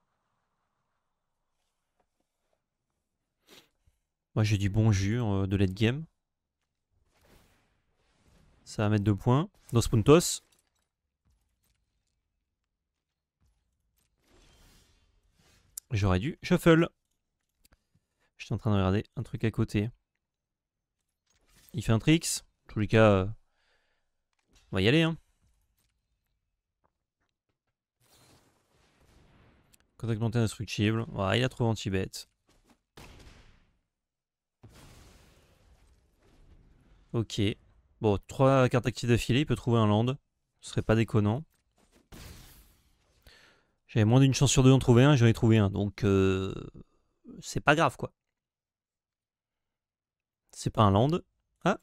A: Moi j'ai du bon jus euh, de late game. Ça va mettre 2 points. Dans Spuntos, J'aurais dû shuffle. j'étais en train de regarder un truc à côté. Il fait un tricks. En tous les cas, euh, on va y aller. Hein. Contact monté indestructible. Ouais, il a trouvé anti Tibet. Ok. Bon, trois cartes actives d'affilée, il peut trouver un land. Ce serait pas déconnant. J'avais moins d'une chance sur deux d'en trouver un, j'en ai trouvé un. Donc, euh, c'est pas grave, quoi. C'est pas un land. Ah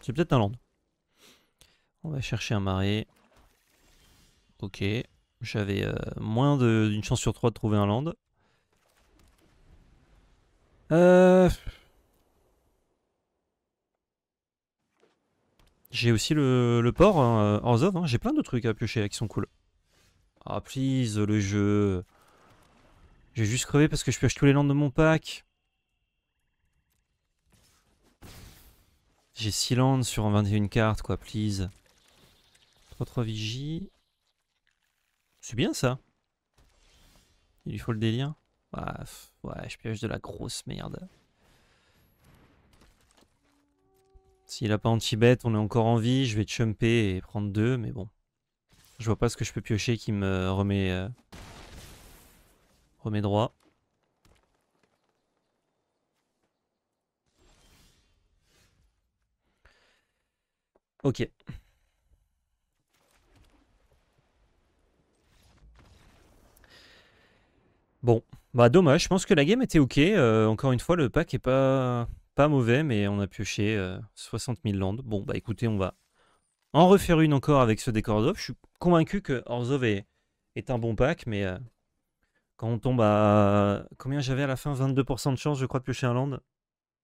A: C'est peut-être un land. On va chercher un marais. Ok. J'avais euh, moins d'une chance sur trois de trouver un land. Euh... J'ai aussi le, port, hein, euh, hors zone. Hein. J'ai plein de trucs à piocher qui sont cool. Ah, please, le jeu. J'ai juste crevé parce que je pioche tous les lands de mon pack. J'ai 6 lands sur 21 cartes, quoi, please. 3-3 Vigie. C'est bien, ça. Il lui faut le délire. Ah, ouais, je pioche de la grosse merde. S'il a pas anti-bet, on est encore en vie. Je vais chumper et prendre deux, mais bon. Je vois pas ce que je peux piocher qui me remet, euh, remet droit. Ok. Bon, bah dommage, je pense que la game était ok. Euh, encore une fois, le pack est pas, pas mauvais, mais on a pioché 60 euh, 000 landes. Bon, bah écoutez, on va en refaire une encore avec ce décor d'offre. Je suis convaincu que Orzov est, un bon pack, mais euh, quand on tombe à. Combien j'avais à la fin 22% de chance, je crois, de piocher un land.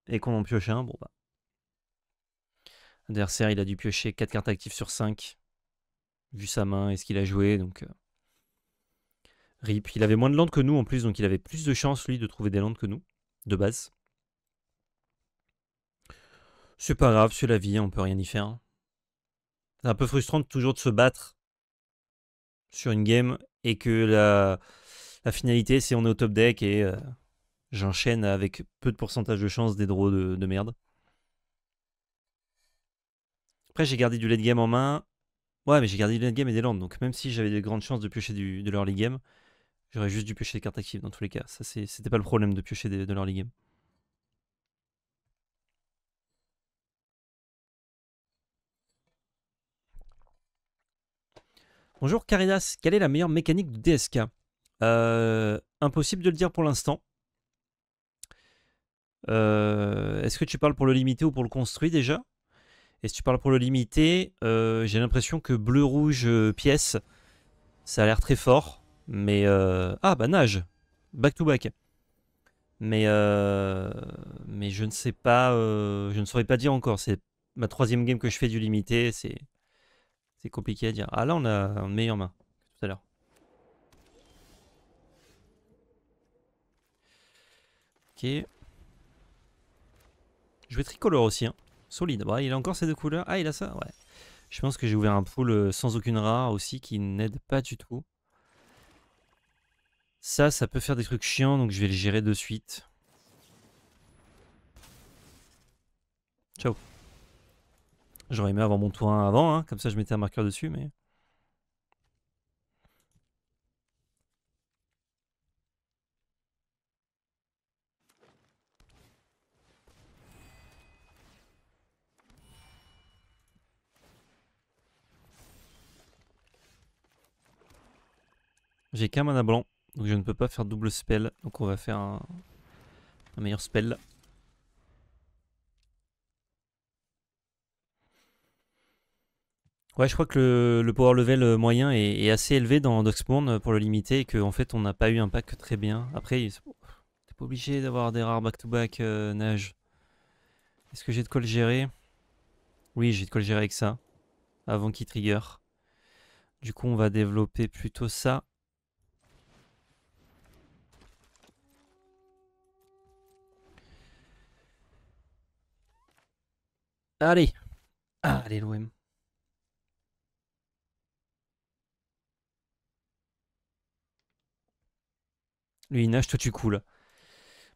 A: Et qu'on en pioche un, bon bah. Adversaire, il a dû piocher 4 cartes actives sur 5. Vu sa main et ce qu'il a joué, donc. Euh. Rip. Il avait moins de landes que nous en plus, donc il avait plus de chance, lui, de trouver des landes que nous, de base. C'est pas grave, c'est la vie, on peut rien y faire. Hein. C'est un peu frustrant toujours de se battre sur une game et que la, la finalité, c'est on est au top deck et euh, j'enchaîne avec peu de pourcentage de chance des draws de, merde. Après, j'ai gardé du late game en main. Ouais, mais j'ai gardé du late game et des lands Donc, même si j'avais des grandes chances de piocher du, de l'early game, j'aurais juste dû piocher des cartes actives dans tous les cas. Ça, c'était pas le problème de piocher de, de l'early game. Bonjour Carinas, quelle est la meilleure mécanique de DSK euh, Impossible de le dire pour l'instant. Euh, est-ce que tu parles pour le limiter ou pour le construit déjà Et si tu parles pour le limiter, euh, j'ai l'impression que bleu-rouge pièce, ça a l'air très fort. Mais... Ah bah nage Back to back mais mais je ne sais pas, je ne saurais pas dire encore. C'est ma troisième game que je fais du limité, c'est c'est compliqué à dire. Ah là on a un meilleure main tout à l'heure. Ok. Je vais tricolore aussi. Hein. Solide. Bah, il a encore ces deux couleurs. Ah il a ça Ouais. Je pense que j'ai ouvert un pool euh, sans aucune rare aussi qui n'aide pas du tout. Ça, ça peut faire des trucs chiants, donc je vais le gérer de suite. Ciao. J'aurais aimé avoir mon tour avant, hein, comme ça je mettais un marqueur dessus, mais... J'ai qu'un mana blanc, donc je ne peux pas faire double spell, donc on va faire un meilleur spell. Ouais, je crois que le, power level euh, moyen est, assez élevé dans Pond euh, pour le limiter et qu'en fait on n'a pas eu un pack très bien. Après, t'es pas obligé d'avoir des rares back-to-back euh, nage. Est-ce que j'ai de quoi le gérer Oui, j'ai de quoi le gérer avec ça. Avant qu'il trigger. Du coup, on va développer plutôt ça. Allez ah, Allez, l'OM. Lui, nage, toi, tu coules.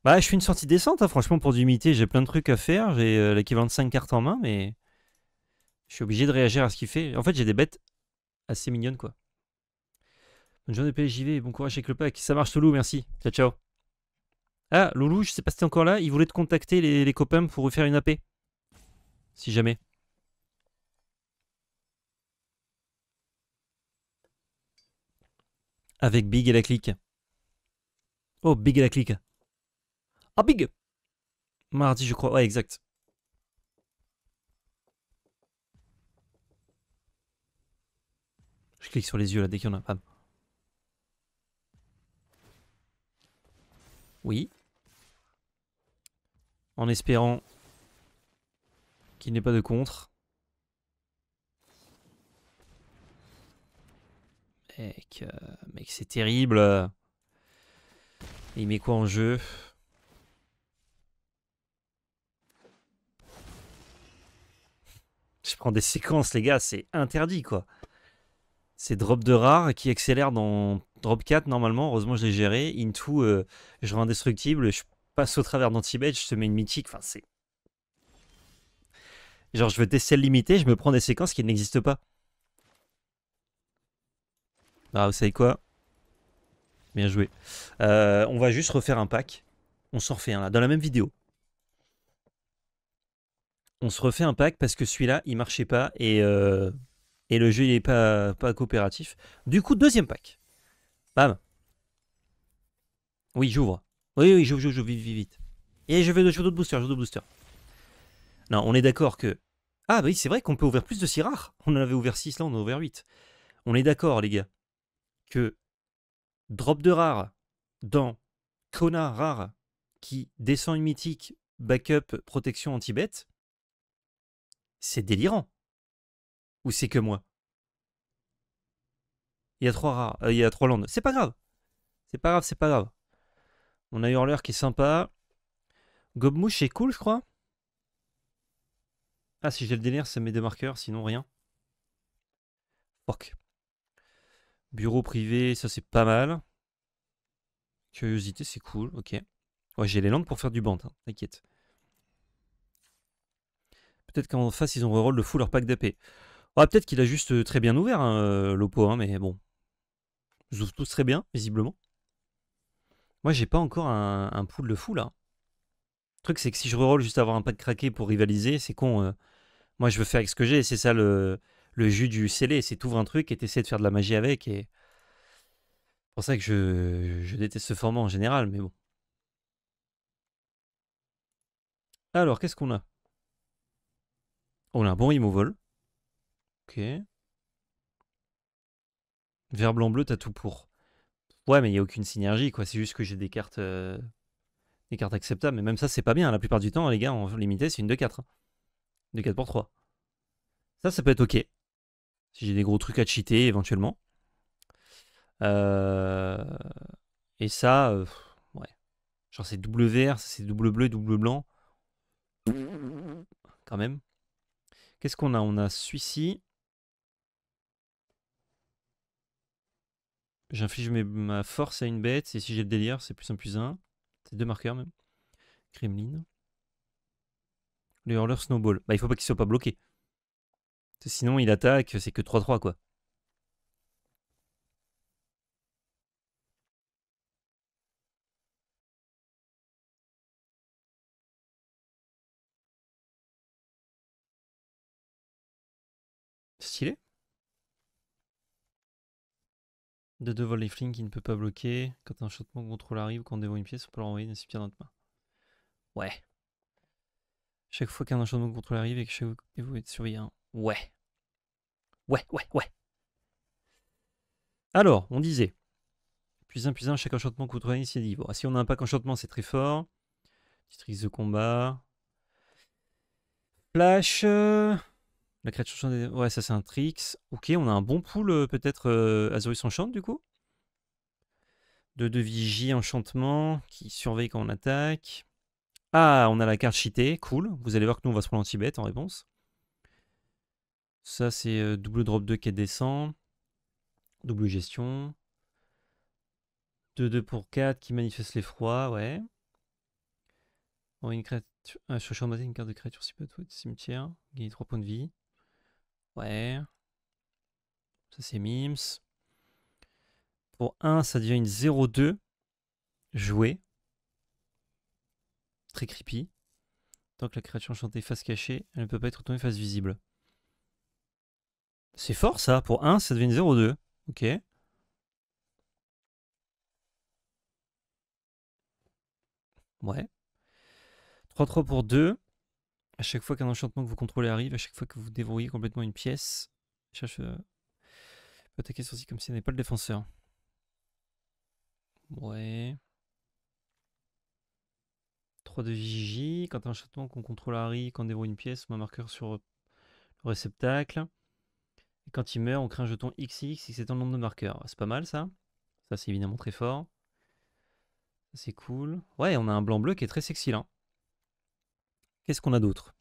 A: Bah, je fais une sortie décente, hein, franchement, pour du j'ai plein de trucs à faire. J'ai l'équivalent de 5 cartes en main, mais je suis obligé de réagir à ce qu'il fait. En fait, j'ai des bêtes assez mignonnes, quoi. Bonne journée, PSJV, bon courage avec le pack. Ça marche, Loulou, merci. Ciao, ciao. Ah, Loulou, je sais pas si t'es encore là, il voulait te contacter, les, les copains, pour refaire une AP. Si jamais. Avec Big et la clique. Oh, Big la clique. Ah, Big Mardi, je crois. Ouais, exact. Je clique sur les yeux là dès qu'il y en a. un. Ah. Oui. En espérant qu'il n'ait pas de contre. Mec, euh, mec c'est terrible. Il met quoi en jeu Je prends des séquences, les gars, c'est interdit, quoi. C'est drop de rare qui accélère dans drop 4, normalement. Heureusement, je l'ai géré. Into, euh, je rends indestructible. Je passe au travers danti badge, je te mets une mythique. Enfin, c'est... Genre, je veux des le limitées, je me prends des séquences qui n'existent pas. Bah vous savez quoi Bien joué. Euh, on va juste refaire un pack. On s'en refait un là, dans la même vidéo. On se refait un pack parce que celui-là, il marchait pas et, euh, et le jeu, il est pas, pas coopératif. Du coup, deuxième pack. Bam. Oui, j'ouvre. Oui, oui, j'ouvre, j'ouvre, vite, vite, vite. Et je vais de, boosters boosters, de boosters Non, on est d'accord que... Ah bah oui, c'est vrai qu'on peut ouvrir plus de si rares. On en avait ouvert 6, là on en a ouvert 8. On est d'accord, les gars, que drop de rare dans Kona rare qui descend une mythique backup protection anti-bête, c'est délirant. Ou c'est que moi Il y a trois rares, euh, il y a trois landes. C'est pas grave. C'est pas grave, c'est pas grave. On a Hurleur qui est sympa. Gobmouche est cool, je crois. Ah, si j'ai le délire, ça met des marqueurs, sinon rien. Fuck. Bureau privé, ça c'est pas mal. Curiosité, c'est cool, ok. Ouais, j'ai les langues pour faire du band, hein, t'inquiète. Peut-être qu'en face, ils ont reroll le full leur pack d'AP. Ouais, ah, peut-être qu'il a juste euh, très bien ouvert, l'opo. Hein, euh, l'Oppo, hein, mais bon. Ils ouvrent tous très bien, visiblement. Moi, j'ai pas encore un, un pool de fou, là. Le truc, c'est que si je reroll juste avoir un pack craqué pour rivaliser, c'est con. Euh. Moi, je veux faire avec ce que j'ai, c'est ça le le jus du scellé. C'est tout un truc et t'essaies de faire de la magie avec. Et c'est pour ça que je, déteste ce format en général, mais bon. Alors, qu'est-ce qu'on a On a un bon immovol. Ok. Vert, blanc, bleu, t'as tout pour. Ouais, mais il n'y a aucune synergie, quoi. C'est juste que j'ai des cartes euh, des cartes acceptables. Mais même ça, c'est pas bien. La plupart du temps, les gars, en limité, c'est une 2-4. 2-4 hein. pour 3. Ça, ça peut être ok si j'ai des gros trucs à cheater éventuellement. Euh, et ça, euh, ouais. Genre c'est double vert, c'est double bleu, double blanc. Quand même. Qu'est-ce qu'on a On a, celui-ci. J'inflige ma force à une bête, et si j'ai le délire, c'est plus un plus un. C'est deux marqueurs même. Kremlin. Le hurleur snowball. Bah il faut pas qu'il soit pas bloqué. Sinon, il attaque, c'est que 3-3, quoi. Stylé. De deux les fling qui ne peut pas bloquer. Quand un de contrôle arrive, quand on dévoile une pièce, on peut l'envoyer dans pied dans notre main. Ouais. Chaque fois qu'un enchantement contrôle arrive et que chaque vous êtes surveillant. Ouais. Ouais, ouais, ouais. Alors, on disait. Plus un, plus un, chaque enchantement coûte rien ici. Bon, si on a un pack enchantement, c'est très fort. Trix de combat. Flash. Euh, la créature des... Ouais, ça c'est un tricks. Ok, on a un bon pool euh, peut-être euh, Azoris du coup. De, de vigie, enchantement, qui surveille quand on attaque. Ah, on a la carte cheatée, cool. Vous allez voir que nous on va se prendre en Tibet, en réponse. Ça, c'est euh, double drop 2 qui descend. Double gestion. 2-2 pour 4 qui manifeste l'effroi, ouais. Bon, oh, une créature. je une carte de créature si de cimetière. Gagner 3 points de vie. Ouais. Ça, c'est Mims. Pour 1, ça devient une 0-2. Jouer. Très creepy. Tant que la créature enchantée face cachée, elle ne peut pas être retournée face visible. C'est fort ça, pour 1 ça devient 0-2, Ok. Ouais. 3-3 pour 2. À chaque fois qu'un enchantement que vous contrôlez arrive, à chaque fois que vous débrouillez complètement une pièce, je cherche à euh, attaquer sur comme si ce n'est pas le défenseur. Ouais. 3 de Gigi. Quand un enchantement qu'on contrôle arrive, quand on débrouille une pièce, on met un marqueur sur le réceptacle quand il meurt, on crée un jeton XX, c'est le nombre de marqueurs. C'est pas mal ça. Ça, c'est évidemment très fort. C'est cool. Ouais, on a un blanc-bleu qui est très sexy là. Qu'est-ce qu'on a d'autre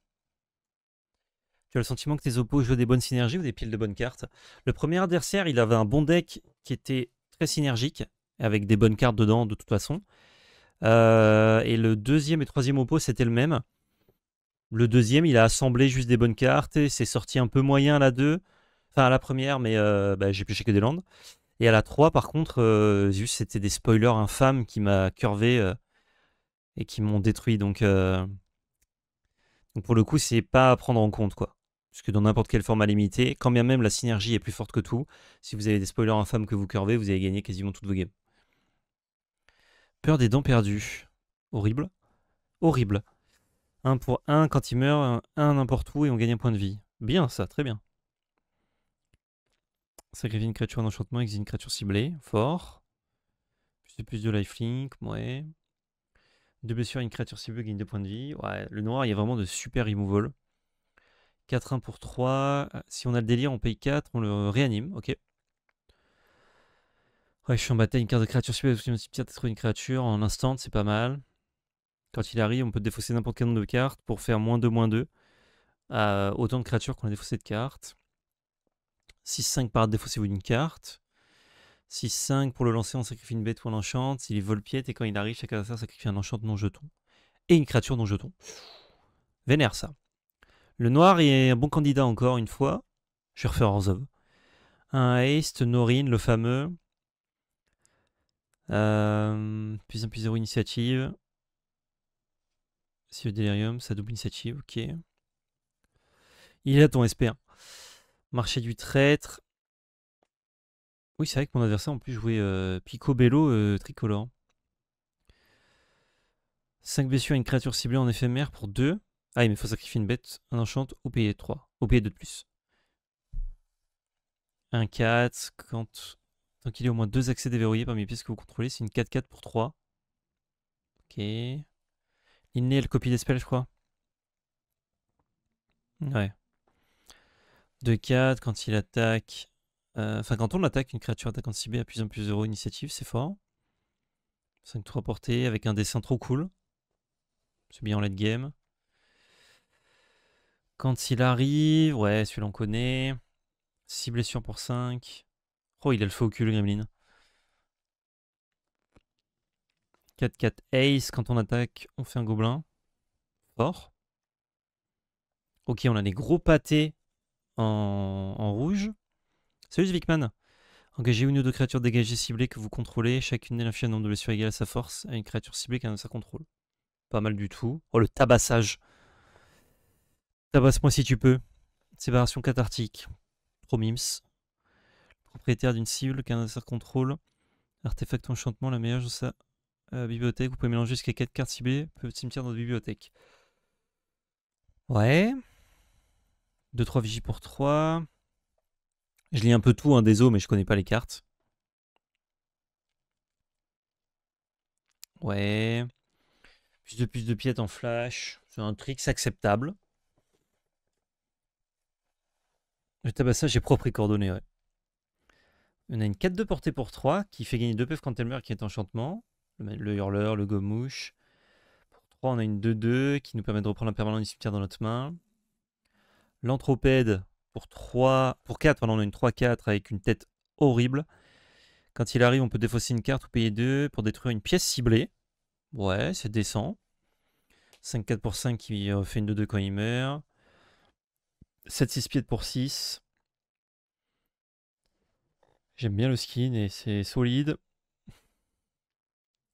A: Tu as le sentiment que tes oppos jouent des bonnes synergies ou des piles de bonnes cartes. Le premier adversaire, il avait un bon deck qui était très synergique, avec des bonnes cartes dedans de toute façon. Euh, et le deuxième et troisième oppo, c'était le même. Le deuxième, il a assemblé juste des bonnes cartes et c'est sorti un peu moyen là-dedans. Enfin, à la première, mais euh, bah, j'ai pioché que des landes. Et à la 3, par contre, euh, c'était des spoilers infâmes qui m'a curvé euh, et qui m'ont détruit. Donc, pour le coup, c'est pas à prendre en compte, quoi. Parce que dans n'importe quel format limité, quand bien même la synergie est plus forte que tout, si vous avez des spoilers infâmes que vous curvez, vous avez gagné quasiment toutes vos games. Peur des dents perdues. Horrible. Horrible. 1 pour 1 quand il meurt, 1 n'importe où et on gagne un point de vie. Bien ça, très bien. Sacrifier une créature en enchantement, exil une créature ciblée. Fort. Plus de plus de lifelink, ouais. Deux blessures, à une créature ciblée gagne 2 points de vie. Ouais, le noir, il y a vraiment de super removal. 4-1 pour 3. Euh, si on a le délire, on paye 4, on le réanime. Ok. Ouais, je suis en bataille, une carte de créature ciblée, trouver une créature en instant, c'est pas mal. Quand il arrive, on peut défausser n'importe quel nombre de cartes pour faire moins 2, moins 2 euh, autant de créatures qu'on a défaussé de cartes. 6-5 par défaut si vous une carte. 6-5 pour le lancer, on sacrifie une bête ou un enchant. S'il est volpiète et quand il arrive, chaque adversaire sacrifie un enchant non jeton. Et une créature non jeton. Vénère ça. Le noir est un bon candidat encore une fois. Je vais refaire Un Haste, Norin, le fameux. Euh, plus 1 plus 0 initiative. Si le Delirium, ça double initiative, ok. Il est à ton SP1. Marché du traître. Oui, c'est vrai que mon adversaire en plus jouait euh, pico bello euh, tricolore. 5 blessures à une créature ciblée en éphémère pour 2. Ah, mais me faut sacrifier une bête, un enchant ou payer 3, au payer 2 de plus. 1 4 quand tant qu'il y a au moins 2 accès déverrouillés parmi les pièces que vous contrôlez, c'est une 4 4 pour 3. OK. L'inné, elle copie des spells, je crois. Ouais. 2 4 quand il attaque. Euh, enfin, quand on attaque, une créature attaquante b à plus en plus 0 initiative, c'est fort. 5-3 portée avec un dessin trop cool. C'est bien en late game. Quand il arrive, ouais, celui-là on connaît. 6 blessures pour 5. Oh, il a le feu au cul, le gremlin. 4-4 ace. Quand on attaque, on fait un gobelin. Fort. Ok, on a des gros pâtés en, rouge. Salut Vicman. Engagez une ou deux créatures dégagées ciblées que vous contrôlez. Chacune d'elles l'infini un nombre de blessures égal à sa force à une créature ciblée qu'un de sa contrôle. Pas mal du tout. Oh, le tabassage. Tabasse-moi si tu peux. Séparation cathartique. Pro mims. Propriétaire d'une cible qu'un de sa contrôle. Artefact enchantement, la meilleure de sa bibliothèque. Vous pouvez mélanger jusqu'à 4 cartes ciblées. s'y cimetière dans la bibliothèque. Ouais. 2, 3 vigies pour 3. Je lis un peu tout, un hein, des os, mais je connais pas les cartes. Ouais. Plus de plus de piètes en flash. C'est un trick acceptable. Le tabassage est propre et coordonné, ouais. On a une 4-2 portée pour 3 qui fait gagner 2 puffs quand elle meurt qui est enchantement. Le, hurleur, le gomouche. Pour 3, on a une 2-2 qui nous permet de reprendre la permanence du cimetière dans notre main. L'anthropède pour 3, pour 4, on a une 3-4 avec une tête horrible. Quand il arrive, on peut défausser une carte ou payer 2 pour détruire une pièce ciblée. Ouais, c'est décent. 5-4 pour 5 qui fait une 2-2 quand il meurt. 7-6 pieds pour 6. J'aime bien le skin et c'est solide.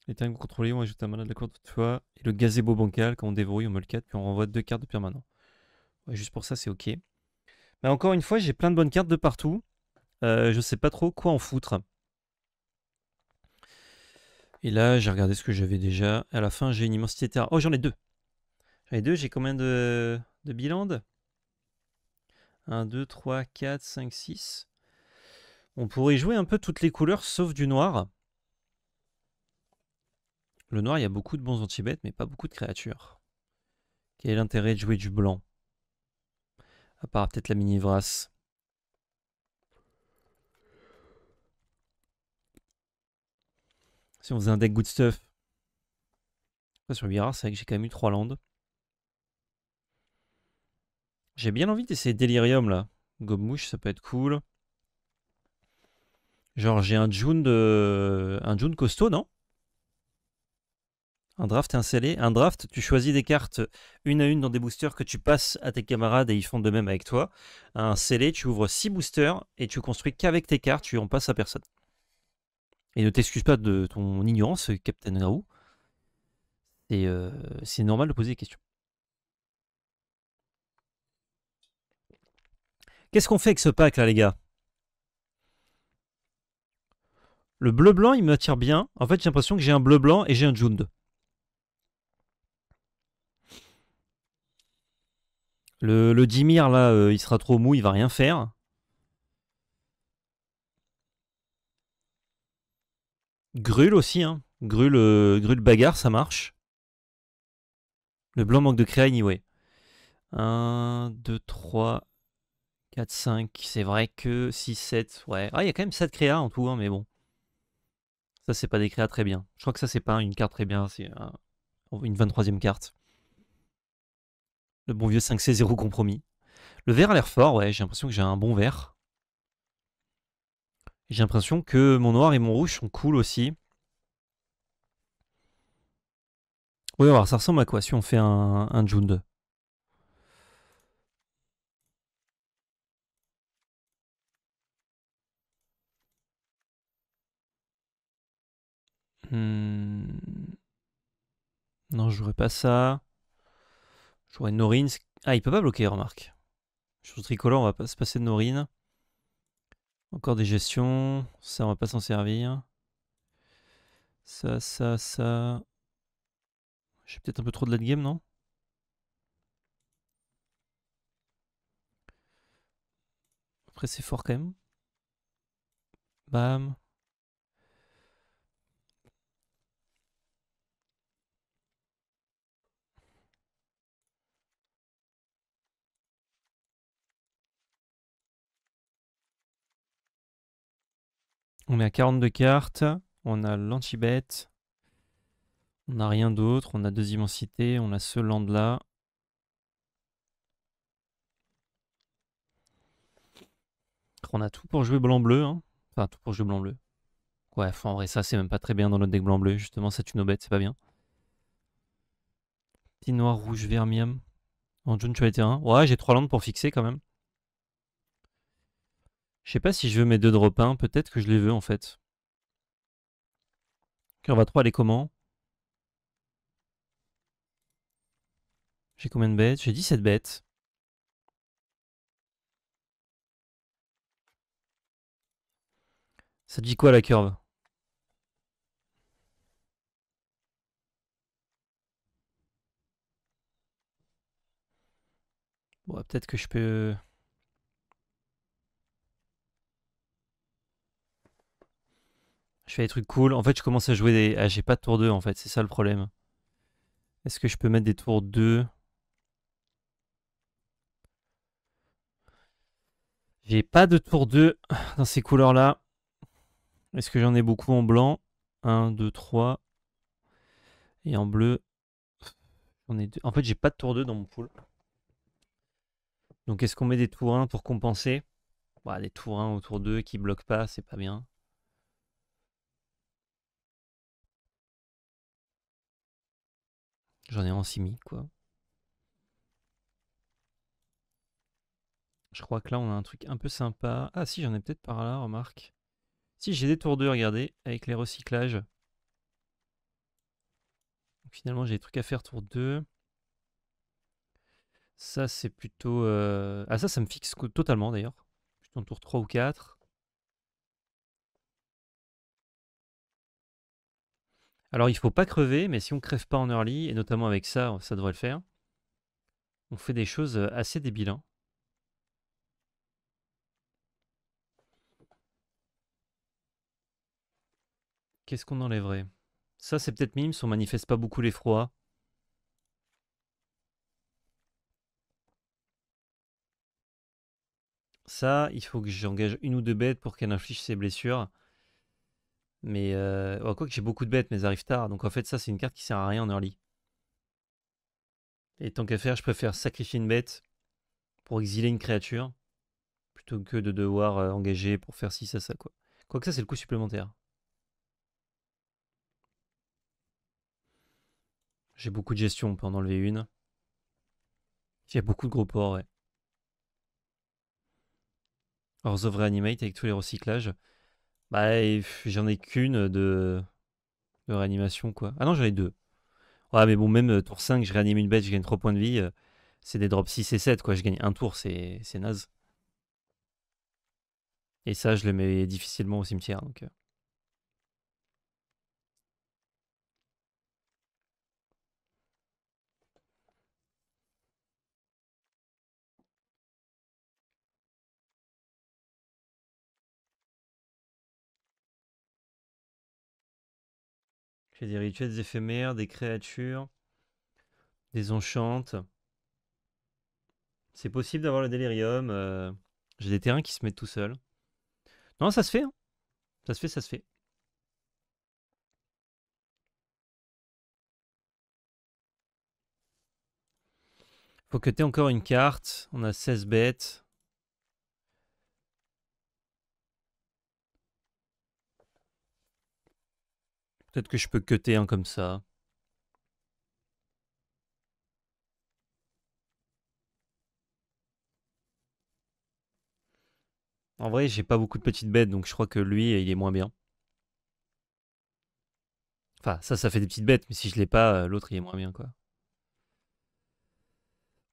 A: Les termes contrôlés, on ajoute un mana de la cour de toi. Et le gazebo bancal, quand on débrouille, on me le 4, puis on renvoie deux cartes de permanent juste pour ça, c'est ok. Mais encore une fois, j'ai plein de bonnes cartes de partout. Je euh, je sais pas trop quoi en foutre. Et là, j'ai regardé ce que j'avais déjà. À la fin, j'ai une immensité terre. Oh, j'en ai deux. J'en ai deux. J'ai combien de, de bilandes 1, 2, 3, 4, 5, 6. On pourrait jouer un peu toutes les couleurs sauf du noir. Le noir, il y a beaucoup de bons anti mais pas beaucoup de créatures. Quel est l'intérêt de jouer du blanc à part peut-être la mini vras Si on faisait un deck good stuff. sur c'est vrai que j'ai quand même eu 3 landes. J'ai bien envie d'essayer Delirium là. Gobmouche, ça peut être cool. Genre j'ai un June de. un June costaud, non un draft et un scellé. Un draft, tu choisis des cartes une à une dans des boosters que tu passes à tes camarades et ils font de même avec toi. Un scellé, tu ouvres 6 boosters et tu construis qu'avec tes cartes, tu en passes à personne. Et ne t'excuse pas de ton ignorance, Captain Raoult. C'est euh, normal de poser des questions. Qu'est-ce qu'on fait avec ce pack là, les gars Le bleu-blanc, il m'attire bien. En fait, j'ai l'impression que j'ai un bleu-blanc et j'ai un Jund. Le, le Dimir, là, euh, il sera trop mou, il va rien faire. Grul aussi, hein. Grul, euh, bagarre, ça marche. Le blanc manque de créa anyway. 1, 2, 3, 4, 5. C'est vrai que 6, 7. Ouais. Ah, il y a quand même 7 créas en tout, hein, mais bon. Ça, c'est pas des créas très bien. Je crois que ça, c'est pas une carte très bien. C'est une 23 e carte bon vieux 5C0 compromis. Le vert a l'air fort, ouais, j'ai l'impression que j'ai un bon vert. J'ai l'impression que mon noir et mon rouge sont cool aussi. Oui, alors ça ressemble à quoi si on fait un, un June 2 hmm. Non, je jouerai pas ça. J'aurais Norin. Ah, il peut pas bloquer, remarque. Sur tricolore, on va pas se passer de Norin. Encore des gestions. Ça, on va pas s'en servir. Ça, ça, ça. J'ai peut-être un peu trop de late game, non Après, c'est fort quand même. Bam. On est à 42 cartes. On a l'anti-bête. On n'a rien d'autre. On a deux immensités. On a ce land là. On a tout pour jouer blanc-bleu. Hein. Enfin, tout pour jouer blanc-bleu. Ouais, en vrai, ça, c'est même pas très bien dans notre deck blanc-bleu. Justement, ça tue nos bêtes, c'est pas bien. Petit noir, rouge, vermium En jaune, tu as été un. Ouais, j'ai trois landes pour fixer quand même. Je sais pas si je veux mes deux drop 1, peut-être que je les veux en fait. Curve à 3, elle est comment J'ai combien de bêtes J'ai 17 bêtes. Ça dit quoi la curve Bon, peut-être que je peux... Je fais des trucs cool. En fait, je commence à jouer des. Ah, j'ai pas de tour 2 en fait, c'est ça le problème. Est-ce que je peux mettre des tours 2 J'ai pas de tour 2 dans ces couleurs-là. Est-ce que j'en ai beaucoup en blanc 1, 2, 3. Et en bleu. On est En fait, j'ai pas de tour 2 dans mon pool. Donc, est-ce qu'on met des tours 1 pour compenser bah, Des tours 1 autour tour 2 qui bloquent pas, c'est pas bien. J'en ai en simi, quoi. Je crois que là, on a un truc un peu sympa. Ah si, j'en ai peut-être par là, remarque. Si, j'ai des tours 2, regardez, avec les recyclages. finalement, j'ai des trucs à faire tour 2. Ça, c'est plutôt... Euh, ah ça, ça me fixe totalement, d'ailleurs. suis en tour 3 ou 4. Alors, il faut pas crever, mais si on crève pas en early, et notamment avec ça, ça devrait le faire, on fait des choses euh, assez débiles. Hein. Qu'est-ce qu'on enlèverait Ça, c'est peut-être Mims, on manifeste pas beaucoup l'effroi. Ça, il faut que j'engage une ou deux bêtes pour qu'elle inflige ses blessures. Mais euh, oh, quoi que j'ai beaucoup de bêtes, mais elles arrivent tard. Donc en fait, ça, c'est une carte qui sert à rien en early. Et tant qu'à faire, je préfère sacrifier une bête pour exiler une créature plutôt que de devoir euh, engager pour faire ci, ça, ça. Quoi. que ça, c'est le coût supplémentaire. J'ai beaucoup de gestion, on peut en enlever une. a beaucoup de gros ports, ouais. of Reanimate avec tous les recyclages. Bah, j'en ai qu'une de... de réanimation, quoi. Ah non, j'en ai deux. Ouais, mais bon, même euh, tour 5, je réanime une bête, je gagne 3 points de vie. Euh, c'est des drops 6 et 7, quoi. Je gagne un tour, c'est naze. Et ça, je le mets difficilement au cimetière. Donc... Euh. des rituels éphémères, des créatures, des enchantes. C'est possible d'avoir le délirium. Euh, j'ai des terrains qui se mettent tout seuls. Non, ça se fait. Hein. Ça se fait, ça se fait. Faut que tu aies encore une carte. On a 16 bêtes. Peut-être que je peux cuter un comme ça. En vrai, j'ai pas beaucoup de petites bêtes, donc je crois que lui, il est moins bien. Enfin, ça, ça fait des petites bêtes, mais si je l'ai pas, euh, l'autre, il est moins bien, quoi.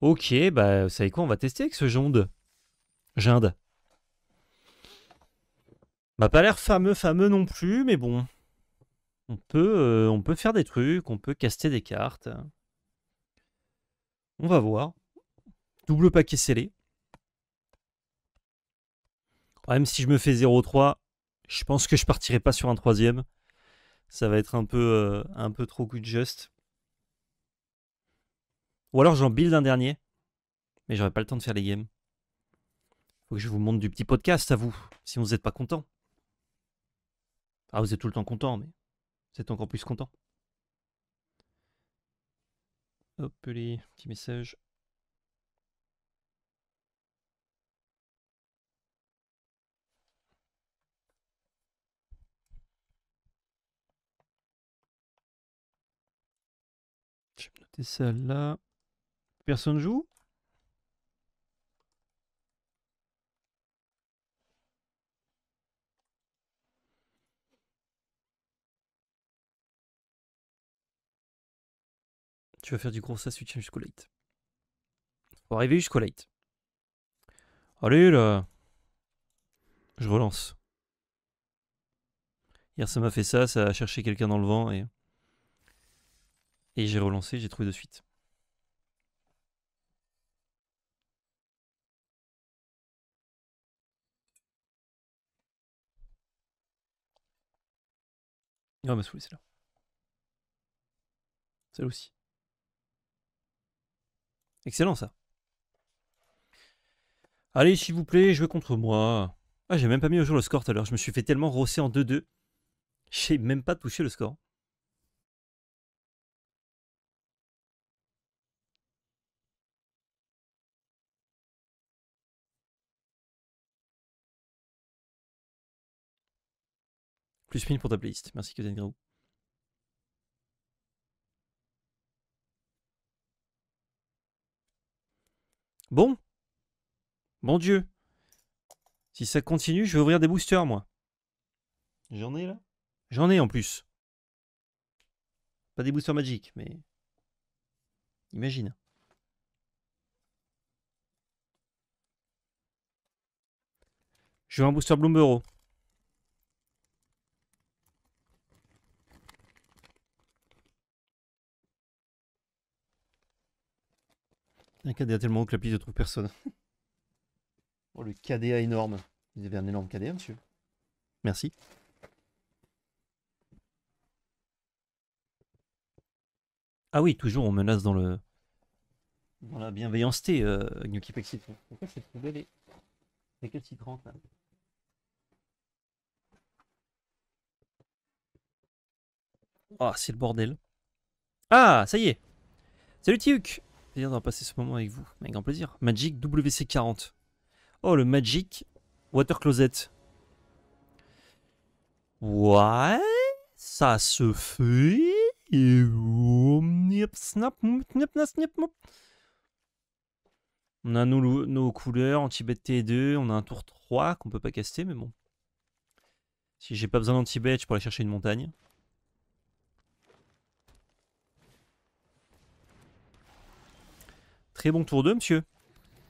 A: Ok, bah, vous savez quoi, on va tester avec ce jonde. Jinde. m'a pas l'air fameux, fameux non plus, mais bon. On peut, euh, on peut faire des trucs, on peut caster des cartes. On va voir. Double paquet scellé. Même si je me fais 0-3, je pense que je partirai pas sur un troisième. Ça va être un peu, euh, un peu trop good just. Ou alors j'en build un dernier. Mais j'aurai pas le temps de faire les games. Faut que je vous montre du petit podcast à vous, si vous n'êtes pas content. Ah, vous êtes tout le temps content, mais c'est encore plus content. Hop, les petits messages. Je vais noter là. Personne joue Tu vas faire du gros ça jusqu'au late. Faut arriver jusqu'au late. Allez là Je relance. Hier ça m'a fait ça, ça a cherché quelqu'un dans le vent et. Et j'ai relancé, j'ai trouvé de suite. Non mais c'est celle-là. Celle aussi. Excellent ça. Allez, s'il vous plaît, jouez contre moi. Ah, j'ai même pas mis au jour le score tout à l'heure. Je me suis fait tellement rosser en 2-2. J'ai même pas touché le score. Plus mine pour ta playlist. Merci, Captain Grou. Bon Bon Dieu Si ça continue, je vais ouvrir des boosters, moi. J'en ai, là J'en ai, en plus. Pas des boosters magiques, mais... Imagine. Je veux un booster Bloombero. Un KDA tellement haut que la piste ne trouve personne. Oh, le KDA énorme. Vous avez un énorme KDA, hein, monsieur. Merci. Ah oui, toujours on menace dans le. Dans la bienveillance T, euh, Gnocchi Pexit. Pourquoi c'est trouvé les. là Ah, c'est le bordel. Ah, ça y est. Salut Tiuk d'avoir passé ce moment avec vous. Avec grand plaisir. Magic WC40. Oh, le Magic Water Closet. Ouais, ça se fait. On a nos, nos couleurs anti-bet T2, on a un tour 3 qu'on peut pas caster, mais bon. Si j'ai pas besoin d'anti-bet, je aller chercher une montagne. Très bon tour 2, monsieur.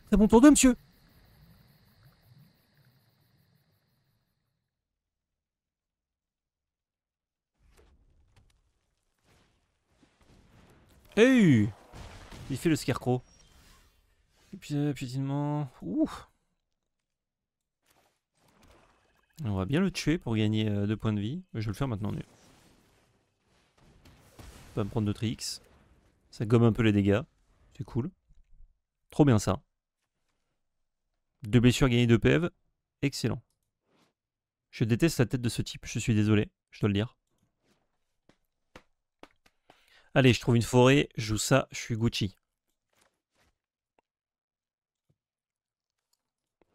A: Très bon tour 2, monsieur. Hey Il fait le scarecrow. putainement... Euh, Ouh On va bien le tuer pour gagner 2 euh, points de vie. je vais le faire maintenant. On va me prendre de tricks. Ça gomme un peu les dégâts. C'est cool. Trop bien ça. Deux blessures gagnées de PV. E Excellent. Je déteste la tête de ce type, je suis désolé, je dois le dire. Allez, je trouve une forêt, je joue ça, je suis Gucci.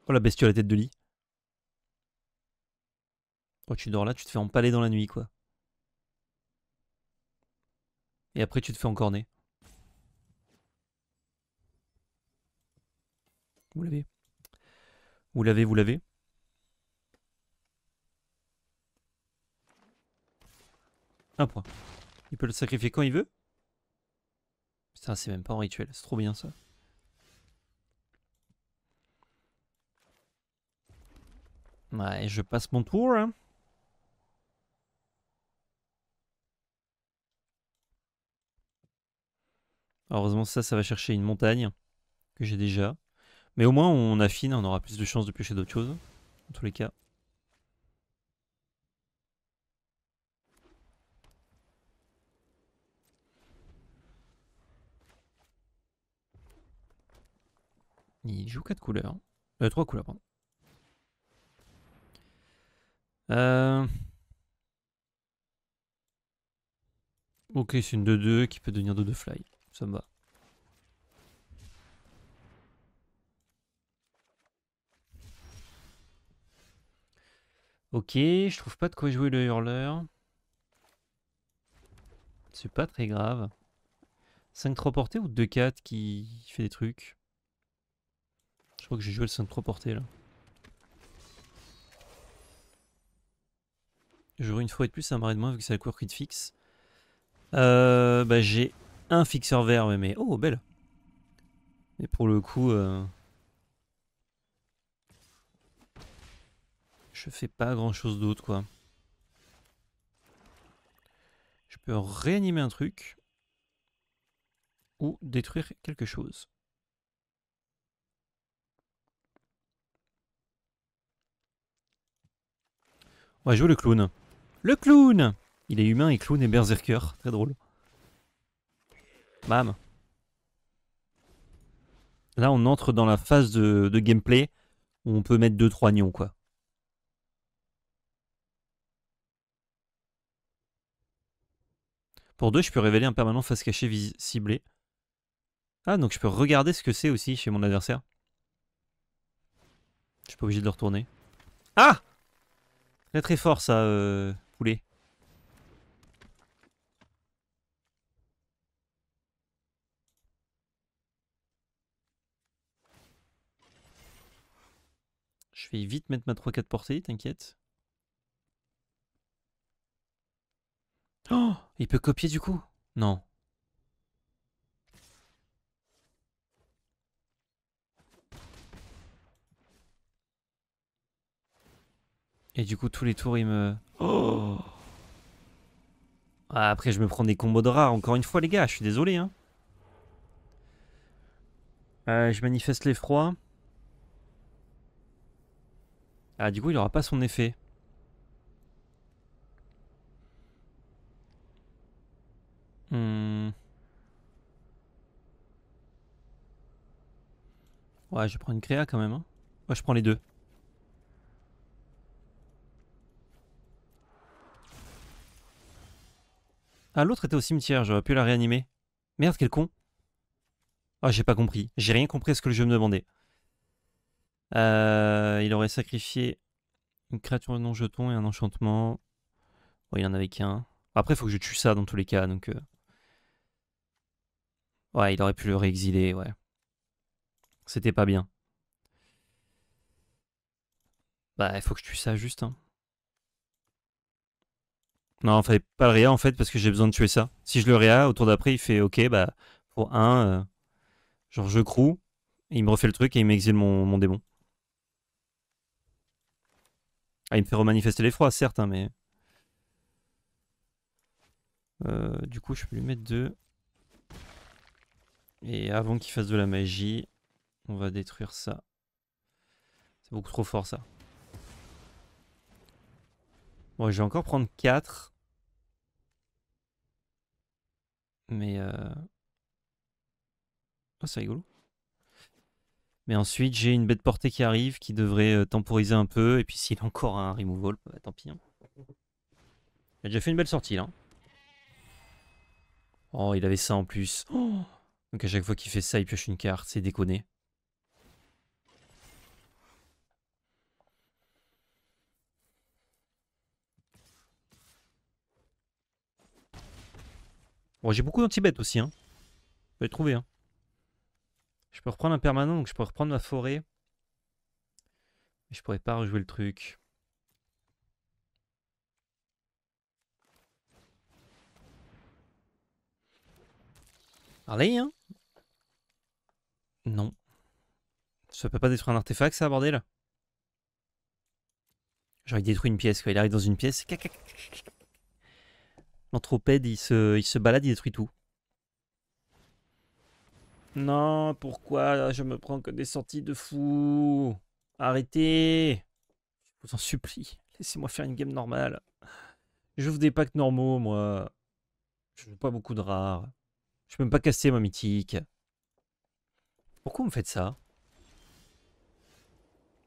A: Oh la bestiole à tête de lit. Oh tu dors là, tu te fais empaler dans la nuit quoi. Et après tu te fais encorner. Vous l'avez. Vous l'avez, vous l'avez. Un point. Il peut le sacrifier quand il veut. Ça c'est même pas en rituel. C'est trop bien ça. Ouais, je passe mon tour. Hein. Heureusement ça, ça va chercher une montagne que j'ai déjà. Mais au moins on affine, on aura plus de chances de piocher d'autres choses, en tous les cas. Il joue 4 couleurs. Euh, 3 couleurs, pardon. Euh... Ok, c'est une 2-2 qui peut devenir 2-2 fly. Ça me va. Ok, je trouve pas de quoi jouer le hurleur. C'est pas très grave. 5-3 portées ou 2-4 qui fait des trucs Je crois que j'ai joué le 5-3 porté là. J'aurai une fois de plus un marais de moins vu que c'est la couleur qui te fixe. Euh, bah j'ai un fixeur vert mais, oh belle. Mais pour le coup... Euh, je fais pas grand chose d'autre quoi. Je peux réanimer un truc ou détruire quelque chose. On va jouer le clown. Le clown Il est humain et clown et berserker. Très drôle. Bam. Là, on entre dans la phase de, gameplay où on peut mettre 2-3 nions, quoi. Pour 2, je peux révéler un permanent face cachée ciblé. Ah, donc je peux regarder ce que c'est aussi chez mon adversaire. Je suis pas obligé de le retourner. Ah Très très fort ça, euh, poulet. Je vais vite mettre ma 3-4 portée, t'inquiète. Oh, il peut copier du coup Non. Et du coup, tous les tours, il me... Oh ah, Après, je me prends des combos de rare. encore une fois, les gars. Je suis désolé, hein. euh, je manifeste l'effroi. Ah, du coup, il aura pas son effet. Hmm. Ouais, je prends une créa quand même. Hein. Ouais, je prends les deux. Ah, l'autre était au cimetière, j'aurais pu la réanimer. Merde, quel con. Ah, j'ai pas compris. J'ai rien compris à ce que le jeu me demandait. Euh, il aurait sacrifié une créature non jeton et un enchantement. Bon, il en avait qu'un. Après, faut que je tue ça dans tous les cas, donc... Euh. Ouais, il aurait pu le réexiler, ouais. C'était pas bien. Bah, il faut que je tue ça juste. Hein. Non, fallait pas le réa en fait, parce que j'ai besoin de tuer ça. Si je le réa, au tour d'après, il fait OK, bah, pour un, euh, genre je crou, et il me refait le truc et il m'exile mon, démon. Ah, il me fait remanifester l'effroi, certes, hein, mais. Euh, du coup, je peux lui mettre deux. Et avant qu'il fasse de la magie, on va détruire ça. C'est beaucoup trop fort ça. Bon, je vais encore prendre 4. Mais... Euh... Oh, c'est rigolo. Mais ensuite, j'ai une bête portée qui arrive, qui devrait euh, temporiser un peu. Et puis s'il a encore un removal, bah, tant pis. Hein. Il a déjà fait une belle sortie, là. Oh, il avait ça en plus. Oh donc à chaque fois qu'il fait ça, il pioche une carte, c'est déconné. Bon, j'ai beaucoup d'anti-bêtes aussi. Hein. Je vais trouver. Hein. Je peux reprendre un permanent, donc je peux reprendre ma forêt. Mais je pourrais pas rejouer le truc. Allez, hein non. Ça peut pas détruire un artefact, ça, bordel Genre, il détruit une pièce, quoi. Il arrive dans une pièce. L'anthropède, il se, il se balade, il détruit tout. Non, pourquoi je me prends que des sorties de fou Arrêtez Je vous en supplie, laissez-moi faire une game normale. Je J'ouvre des packs normaux, moi. Je veux pas beaucoup de rares. Je peux même pas casser ma mythique. Pourquoi vous me faites ça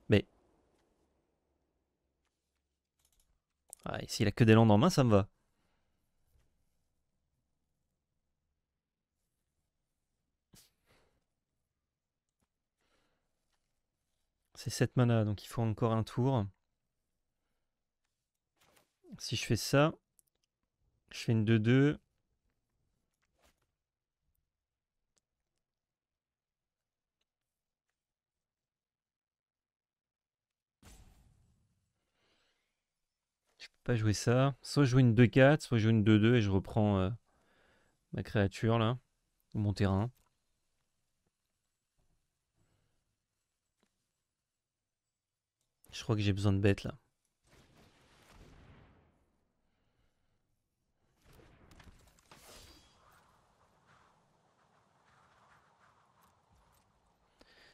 A: Mais... Ah, s'il a que des landes en main, ça me va. C'est 7 mana, donc il faut encore un tour. Si je fais ça, je fais une 2-2. Pas jouer ça. Soit je jouer une 2-4, soit jouer une 2-2 et je reprends euh, ma créature là, mon terrain. Je crois que j'ai besoin de bêtes là.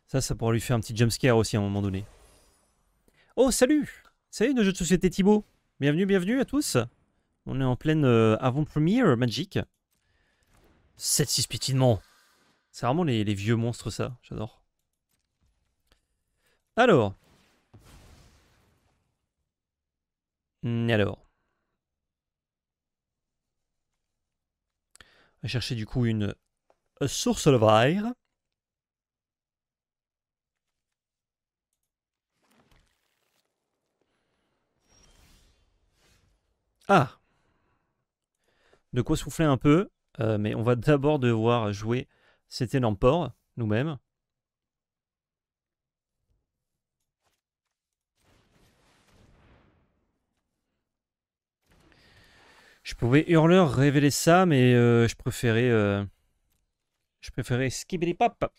A: Ça, ça pourra lui faire un petit jumpscare aussi à un moment donné. Oh, salut Salut nos jeux de société Thibaut Bienvenue, bienvenue à tous. On est en pleine euh, avant-première Magic. 7-6 pétinements. C'est vraiment les, vieux monstres, ça. J'adore. Alors. Hmm, alors. On va chercher du coup une euh, source de Ah. De quoi souffler un peu, euh, mais on va d'abord devoir jouer cet l'emport nous-mêmes. Je pouvais hurler révéler ça, mais euh, je préférais... Euh, je préférais les pap.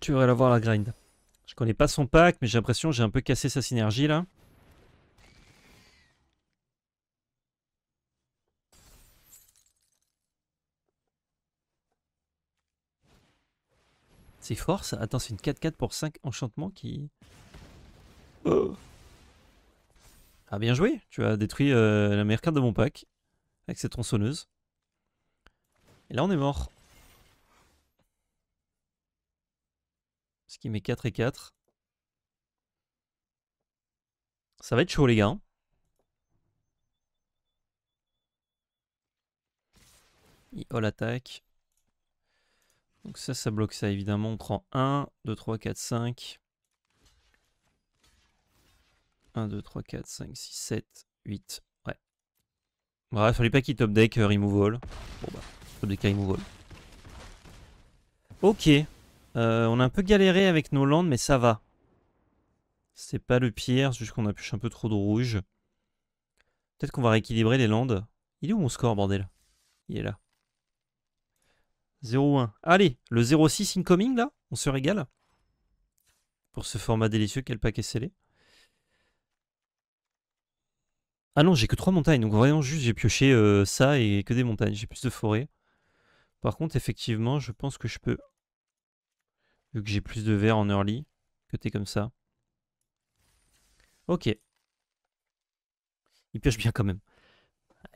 A: Tu devrais l'avoir la grind. Je connais pas son pack, mais j'ai l'impression j'ai un peu cassé sa synergie là. C'est fort ça Attends, c'est une 4-4 pour 5 enchantements qui... Ah bien joué Tu as détruit euh, la meilleure carte de mon pack avec cette tronçonneuse. Et là on est mort. Ce qui met 4 et 4. Ça va être chaud les gars. Hein. Il all attaque. Donc ça, ça bloque ça évidemment. On prend 1, 2, 3, 4, 5. 1, 2, 3, 4, 5, 6, 7, 8. Ouais. ne fallait pas qu'il top deck euh, removal. Bon bah, top deck removal. Ok. Euh, on a un peu galéré avec nos landes, mais ça va. C'est pas le pire, c'est juste qu'on a pioché un peu trop de rouge. Peut-être qu'on va rééquilibrer les landes. Il est où mon score, bordel Il est là. 0-1. Allez, le 0-6 incoming, là On se régale Pour ce format délicieux, quel paquet scellé. Ah non, j'ai que 3 montagnes, donc vraiment juste j'ai pioché euh, ça et que des montagnes. J'ai plus de forêt. Par contre, effectivement, je pense que je peux Vu que j'ai plus de verre en early, que t'es comme ça. Ok. Il pioche bien quand même.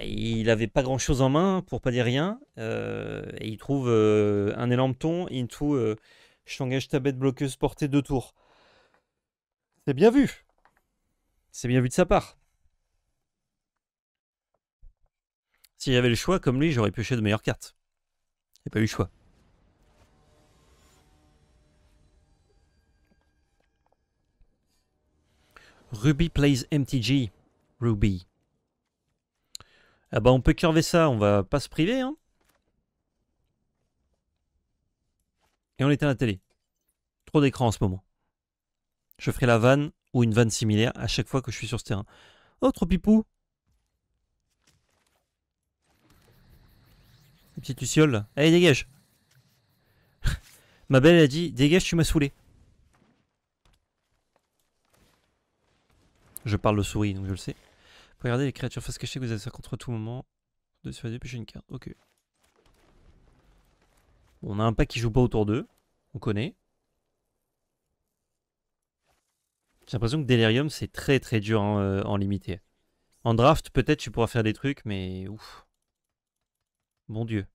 A: Il avait pas grand chose en main, pour pas dire rien. Euh, et il trouve euh, un un de ton into je euh, t'engage ta bête bloqueuse portée deux tours. C'est bien vu. C'est bien vu de sa part. Si j'avais le choix, comme lui, j'aurais pioché de meilleures cartes. J'ai pas eu le choix. Ruby plays MTG. Ruby. Ah bah on peut curver ça, on va pas se priver. Hein Et on éteint la télé. Trop d'écran en ce moment. Je ferai la vanne ou une vanne similaire à chaque fois que je suis sur ce terrain. Oh, trop pipou petite luciole Allez, dégage Ma belle a dit, dégage, tu m'as saoulé. Je parle de souris, donc je le sais. Regardez les créatures face cachée que vous avez ça contre tout moment. De sur les une carte. Ok. on a un pack qui joue pas autour d'eux. On connaît. J'ai l'impression que Delirium c'est très très dur hein, euh, en, limité. En draft peut-être tu pourras faire des trucs mais ouf. Mon dieu.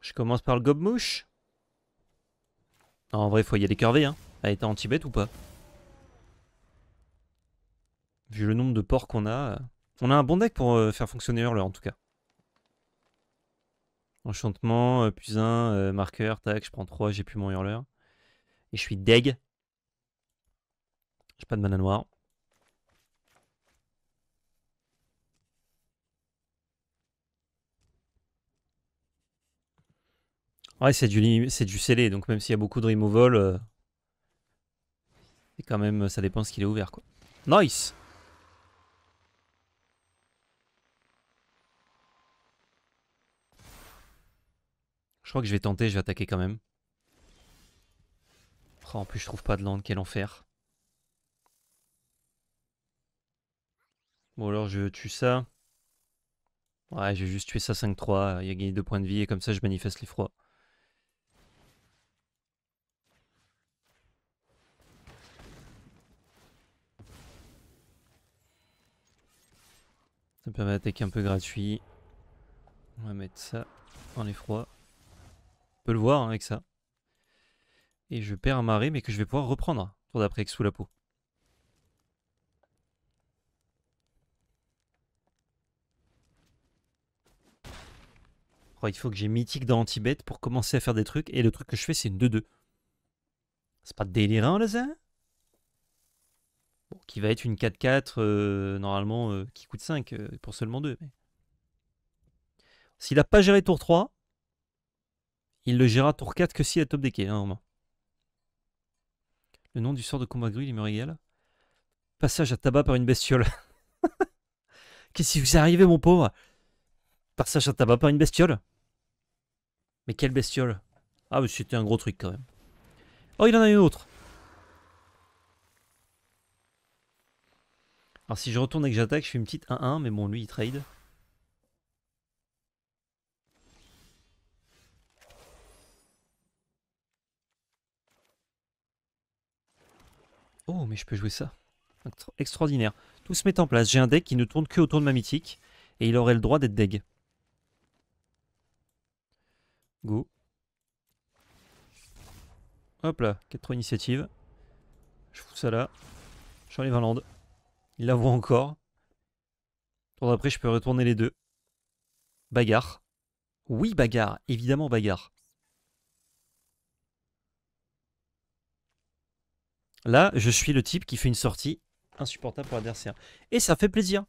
A: Je commence par le gobe en vrai, faut y aller curvé, hein. Elle était en Tibet ou pas Vu le nombre de ports qu'on a. Euh, on a un bon deck pour euh, faire fonctionner hurler, en tout cas. Enchantement, euh, plus un, marqueur, tac, je prends 3, j'ai plus mon hurler Et je suis deg. J'ai pas de mana noire. Ah ouais, c'est du, c'est du scellé, donc même s'il y a beaucoup de removal, euh, c'est quand même, ça dépend ce qu'il est ouvert, quoi. Nice Je crois que je vais tenter, je vais attaquer quand même. Oh, en plus, je trouve pas de land, quel enfer. Bon, alors je tue ça. Ouais, je vais juste tuer ça 5-3, il a gagné 2 points de vie et comme ça je manifeste les l'effroi. Ça me permet d'attaquer un peu gratuit. On va mettre ça en effroi. On peut le voir hein, avec ça. Et je perds un marais, mais que je vais pouvoir reprendre tour d'après avec sous la peau. il faut que j'ai mythique dans pour commencer à faire des trucs. Et le truc que je fais, c'est une 2-2. C'est pas délirant, là, ça qui va être une 4-4 euh, normalement euh, qui coûte 5 euh, pour seulement 2. S'il n'a pas géré tour 3, il le gérera tour 4 que si est top des quais, hein, Le nom du sort de combat gris, il me régale. Passage à tabac par une bestiole. Qu'est-ce qui vous est arrivé, mon pauvre Passage à tabac par une bestiole Mais quelle bestiole Ah, mais c'était un gros truc quand même. Oh, il en a une autre Alors si je retourne et que j'attaque, je fais une petite 1-1, mais bon, lui il trade. Oh, mais je peux jouer ça. extraordinaire. Tout se met en place. J'ai un deck qui ne tourne que autour de ma mythique. Et il aurait le droit d'être deg. Go. Hop là, 4 initiatives. Je fous ça là. J'enlève un land. Il la voit encore. Après, je peux retourner les deux. Bagarre. Oui, bagarre. Évidemment, bagarre. Là, je suis le type qui fait une sortie insupportable pour l'adversaire. Et ça fait plaisir.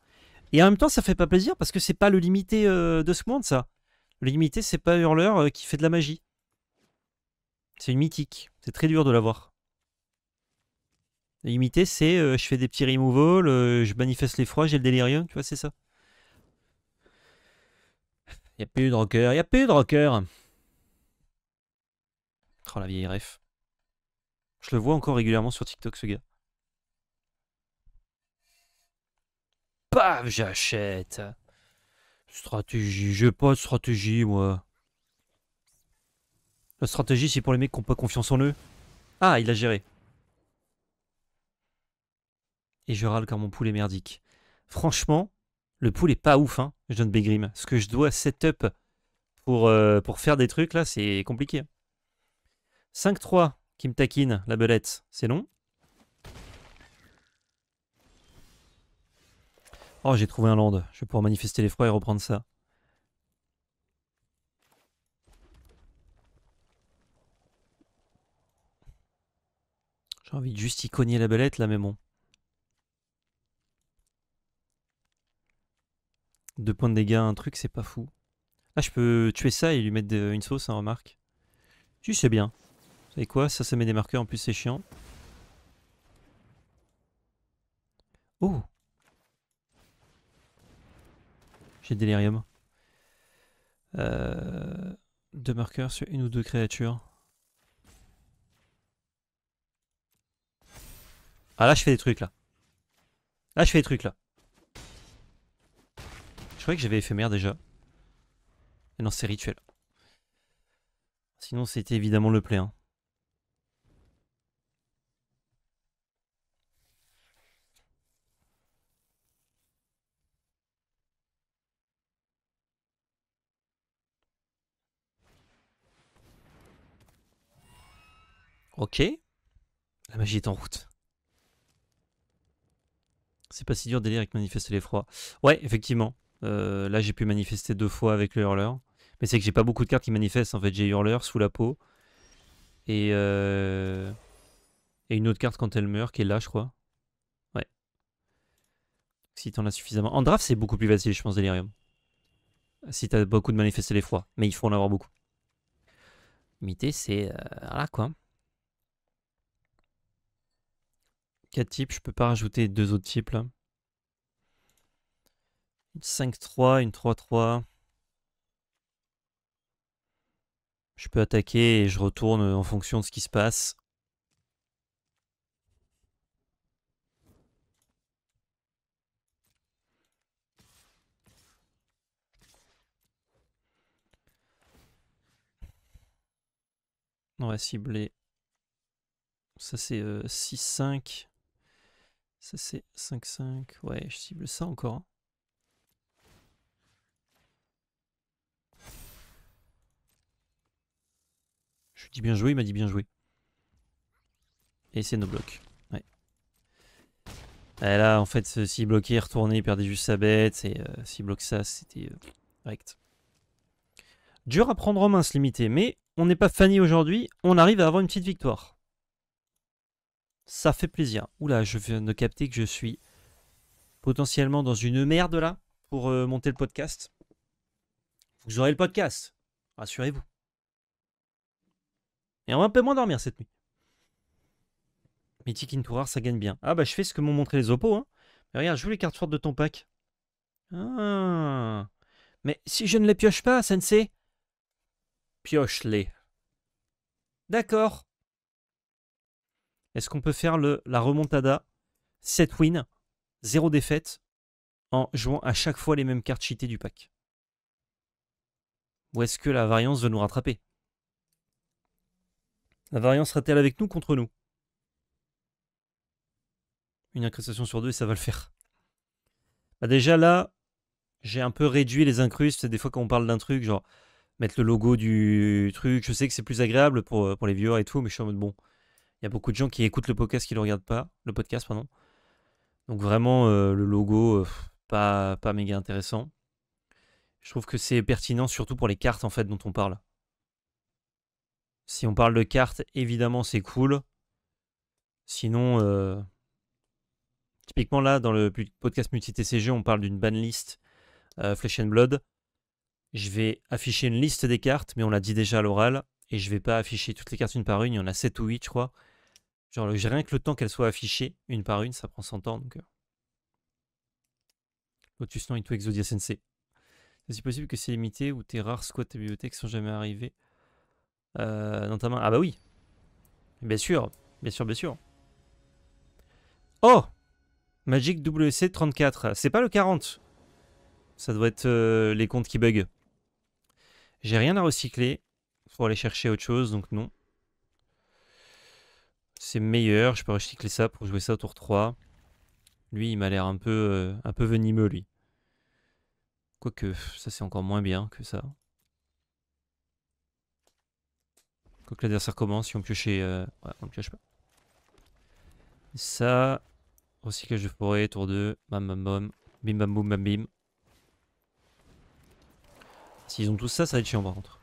A: Et en même temps, ça fait pas plaisir parce que c'est pas le limité euh, de ce monde, ça. Le limité, c'est pas Hurleur euh, qui fait de la magie. C'est une mythique. C'est très dur de l'avoir. L'imiter, c'est euh, je fais des petits removals, euh, je manifeste l'effroi, j'ai le délirium, tu vois, c'est ça. Y a plus de rocker, y a plus de rocker. Oh la vieille ref. Je le vois encore régulièrement sur TikTok, ce gars. Paf, j'achète. Stratégie, j'ai pas de stratégie, moi. La stratégie, c'est pour les mecs qui n'ont pas confiance en eux. Ah, il a géré et je râle quand mon poulet merdique. Franchement, le poulet pas ouf, hein, John Begrim. Ce que je dois setup pour, euh, pour faire des trucs là, c'est compliqué. 5-3 qui me taquine, la belette, c'est long. Oh, j'ai trouvé un land. Je vais pouvoir manifester l'effroi et reprendre ça. J'ai envie de juste y cogner la belette là, mais bon. Deux points de dégâts, un truc, c'est pas fou. Ah, je peux tuer ça et lui mettre une sauce, en remarque. Tu sais bien. Vous savez quoi Ça, ça met des marqueurs, en plus c'est chiant. Oh J'ai délirium. Euh, deux marqueurs sur une ou deux créatures. Ah là je fais des trucs là. Là je fais des trucs là. Je croyais que j'avais éphémère déjà. Et non, c'est rituel. Sinon, c'était évidemment le play. Ok. La magie est en route. C'est pas si dur d'élire avec manifester l'effroi. Ouais, effectivement. Euh, là, j'ai pu manifester deux fois avec le hurleur. Mais c'est que j'ai pas beaucoup de cartes qui manifestent. En fait, j'ai hurleur sous la peau. Et, euh, et une autre carte quand elle meurt, qui est là, je crois. Ouais. Si t'en as suffisamment. En draft, c'est beaucoup plus facile, je pense, Delirium. Si t'as beaucoup de manifester les fois Mais il faut en avoir beaucoup. Mité, c'est. Euh, voilà quoi. 4 types, je peux pas rajouter deux autres types là. Une 5-3, une 3-3. Je peux attaquer et je retourne en fonction de ce qui se passe. On va cibler. Ça c'est 6-5. Euh, ça c'est 5-5. Ouais, je cible ça encore. Hein. Je dis bien joué, il m'a dit bien joué. Et c'est nos blocs. Et là, en fait, s'il bloquait, il retournait, il perdait juste sa bête. Euh, s'il bloque ça, c'était euh, Dur à prendre en main, se limiter. Mais on n'est pas fanny aujourd'hui. On arrive à avoir une petite victoire. Ça fait plaisir. Oula, je viens de capter que je suis potentiellement dans une merde là pour euh, monter le podcast. Vous aurez le podcast. Rassurez-vous. Et on va un peu moins dormir cette nuit. Mythic Intourar, ça gagne bien. Ah bah je fais ce que m'ont montré les oppos. Hein. Mais regarde, joue les cartes fortes de ton pack. Ah. Mais si je ne les pioche pas, Sensei Pioche-les. D'accord. Est-ce qu'on peut faire le, la remontada 7 wins, 0 défaite, en jouant à chaque fois les mêmes cartes cheatées du pack Ou est-ce que la variance veut nous rattraper la variance sera-t-elle avec nous contre nous Une incrustation sur deux et ça va le faire. Bah déjà là, j'ai un peu réduit les incrustes. Des fois quand on parle d'un truc, genre mettre le logo du truc, je sais que c'est plus agréable pour, euh, pour les viewers et tout, mais je suis en mode bon. Il y a beaucoup de gens qui écoutent le podcast qui ne le regardent pas. Le podcast, pardon. Donc vraiment, euh, le logo, euh, pas, pas méga intéressant. Je trouve que c'est pertinent surtout pour les cartes en fait dont on parle. Si on parle de cartes, évidemment, c'est cool. Sinon, euh, typiquement là, dans le podcast multi-TCG, on parle d'une banlist euh, Flesh and Blood. Je vais afficher une liste des cartes, mais on l'a dit déjà à l'oral. Et je vais pas afficher toutes les cartes une par une. Il y en a 7 ou 8, je crois. Genre, j'ai rien que le temps qu'elles soient affichées une par une, ça prend 100 ans. Donc, euh. Lotus non, et tout Exodia Sensei. C'est possible que c'est limité ou tes rares squats de bibliothèque sont jamais arrivés. Euh, ah bah oui. Bien sûr, bien sûr, bien sûr. Oh Magic WC34. C'est pas le 40. Ça doit être euh, les comptes qui bug. J'ai rien à recycler faut aller chercher autre chose, donc non. C'est meilleur, je peux recycler ça pour jouer ça au tour 3. Lui, il m'a l'air un peu euh, un peu venimeux, lui. Quoique, ça c'est encore moins bien que ça. Quand l'adversaire commence, si on piochait... Euh, ouais, on ne pioche pas. Ça, recyclage de forêt, tour 2, bam bam bam, bim bam boum bam bim. S'ils ont tous ça, ça va être chiant par contre.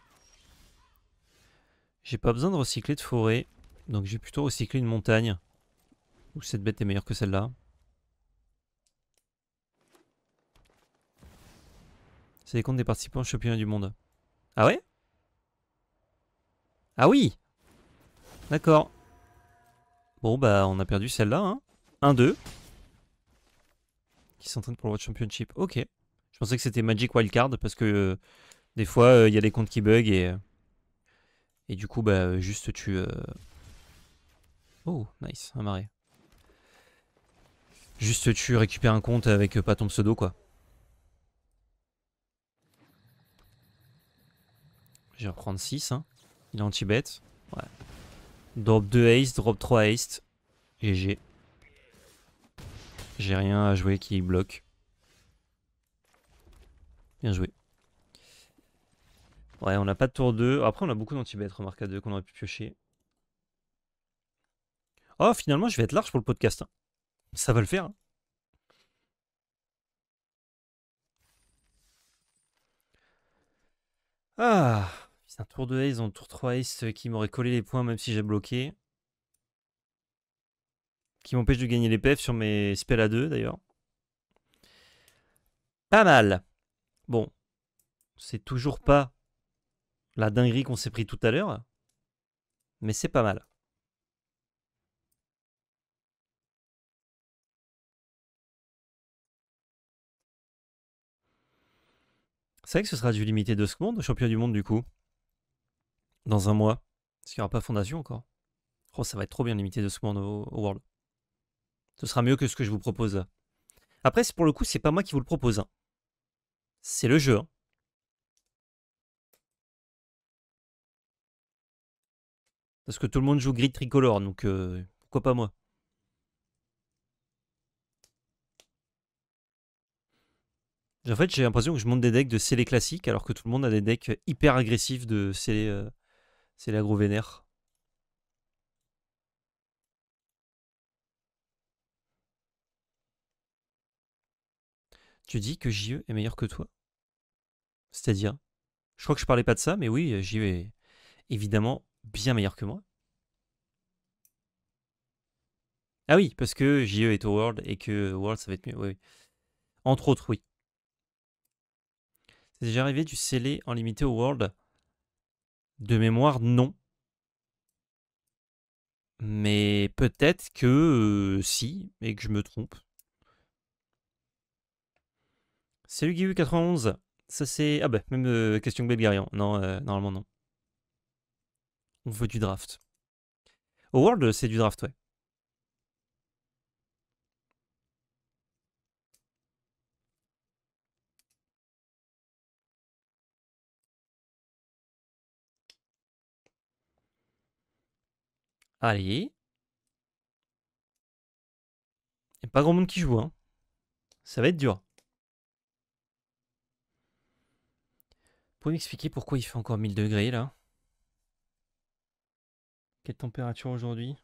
A: J'ai pas besoin de recycler de forêt, donc j'ai plutôt recyclé une montagne. Où cette bête est meilleure que celle-là. C'est les comptes des participants au championnat du monde. Ah ouais ah oui D'accord. Bon, bah, on a perdu celle-là. 1-2. Hein. Qui s'entraîne pour le World Championship. Ok. Je pensais que c'était Magic Wildcard parce que euh, des fois, euh, il y a des comptes qui bug et. Euh, et du coup, bah, juste tu. Oh, nice, un marais. Juste tu récupères un compte avec pas ton pseudo, quoi. Je vais reprendre 6. Hein. Il est anti-bet. Ouais. Drop 2 haste, drop 3 haste. GG. J'ai rien à jouer qui bloque. Bien joué. Ouais, on n'a pas de tour 2. Après, on a beaucoup d'anti-bet, remarque à 2 qu'on aurait pu piocher. Oh, finalement, je vais être large pour le podcast. Hein. Ça va le faire. Hein. Ah un tour de ace, un tour 3 ace euh, qui m'aurait collé les points même si j'ai bloqué. Qui m'empêche de gagner les PF sur mes spells à 2 d'ailleurs. Pas mal. Bon, c'est toujours pas la dinguerie qu'on s'est pris tout à l'heure, mais c'est pas mal. C'est vrai que ce sera du limité de secondes, champion du monde du coup dans un mois. ce qu'il n'y aura pas Fondation encore. Oh, ça va être trop bien limité de ce monde au, World. Ce sera mieux que ce que je vous propose Après, Après, pour le coup, c'est pas moi qui vous le propose. Hein. C'est le jeu. Hein. Parce que tout le monde joue gris tricolore, donc euh, pourquoi pas moi En fait, j'ai l'impression que je monte des decks de scellés classiques alors que tout le monde a des decks hyper agressifs de scellés euh, c'est l'agro-vénère. Tu dis que JE est meilleur que toi C'est-à-dire Je crois que je parlais pas de ça, mais oui, JE est évidemment bien meilleur que moi. Ah oui, parce que JE est au World et que World ça va être mieux. Oui, oui. Entre autres, oui. C'est déjà arrivé du scellé en limité au World. De mémoire, non. Mais peut-être que si, et que je me trompe. Salut Guillaume91. Ça c'est... Ah bah, même question que Belgarian. Non, normalement non. On veut du draft. Au World, c'est du draft, ouais. Allez. Il a pas grand monde qui joue, hein. Ça va être dur. Pouvez m'expliquer pourquoi il fait encore 1000 degrés là Quelle température aujourd'hui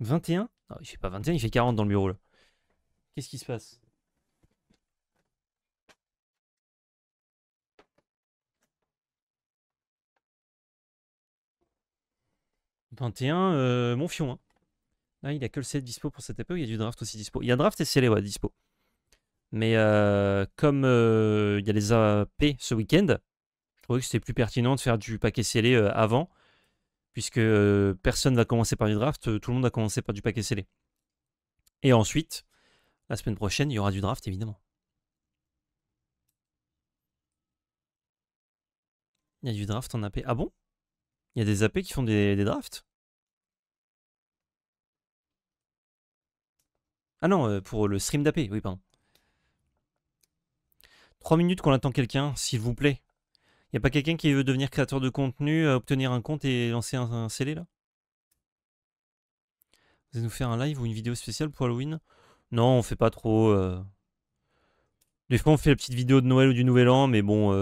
A: 21 Non, ah, il fait pas 21, il fait 40 dans le bureau là. Qu'est-ce qui se passe 21, euh, mon fion. Là, hein. ah, il a que le set dispo pour cette époque. Il y a du draft aussi dispo. Il y a draft et scellé, ouais, dispo. Mais euh, comme euh, il y a les AP ce week-end, je trouvais que c'était plus pertinent de faire du paquet scellé avant, puisque personne va commencer par du draft, tout le monde a commencé par du paquet scellé. Et ensuite, la semaine prochaine, il y aura du draft, évidemment. Il y a du draft en AP. Ah bon Il y a des AP qui font des drafts Ah non, euh, pour le stream d'AP, oui, pardon. Trois minutes qu'on attend quelqu'un, s'il vous plaît. Y a pas quelqu'un qui veut devenir créateur de contenu, euh, obtenir un compte et lancer un, scellé là Vous allez nous faire un live ou une vidéo spéciale pour Halloween Non, on fait pas trop. Euh. Des fois, on fait la petite vidéo de Noël ou du Nouvel An, mais bon,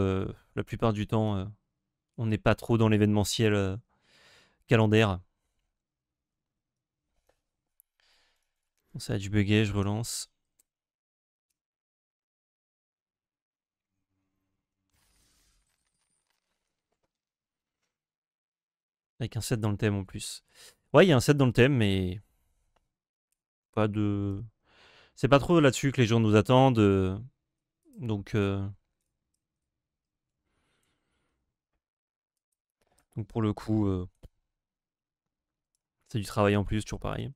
A: la plupart du temps, on n'est pas trop dans l'événementiel calendaire. Ça a dû bugger, je relance. Avec un set dans le thème en plus. Ouais, il y a un set dans le thème, mais. Pas de. C'est pas trop là-dessus que les gens nous attendent. Euh, donc. Euh, donc pour le coup. Euh, c'est du travail en plus, toujours pareil.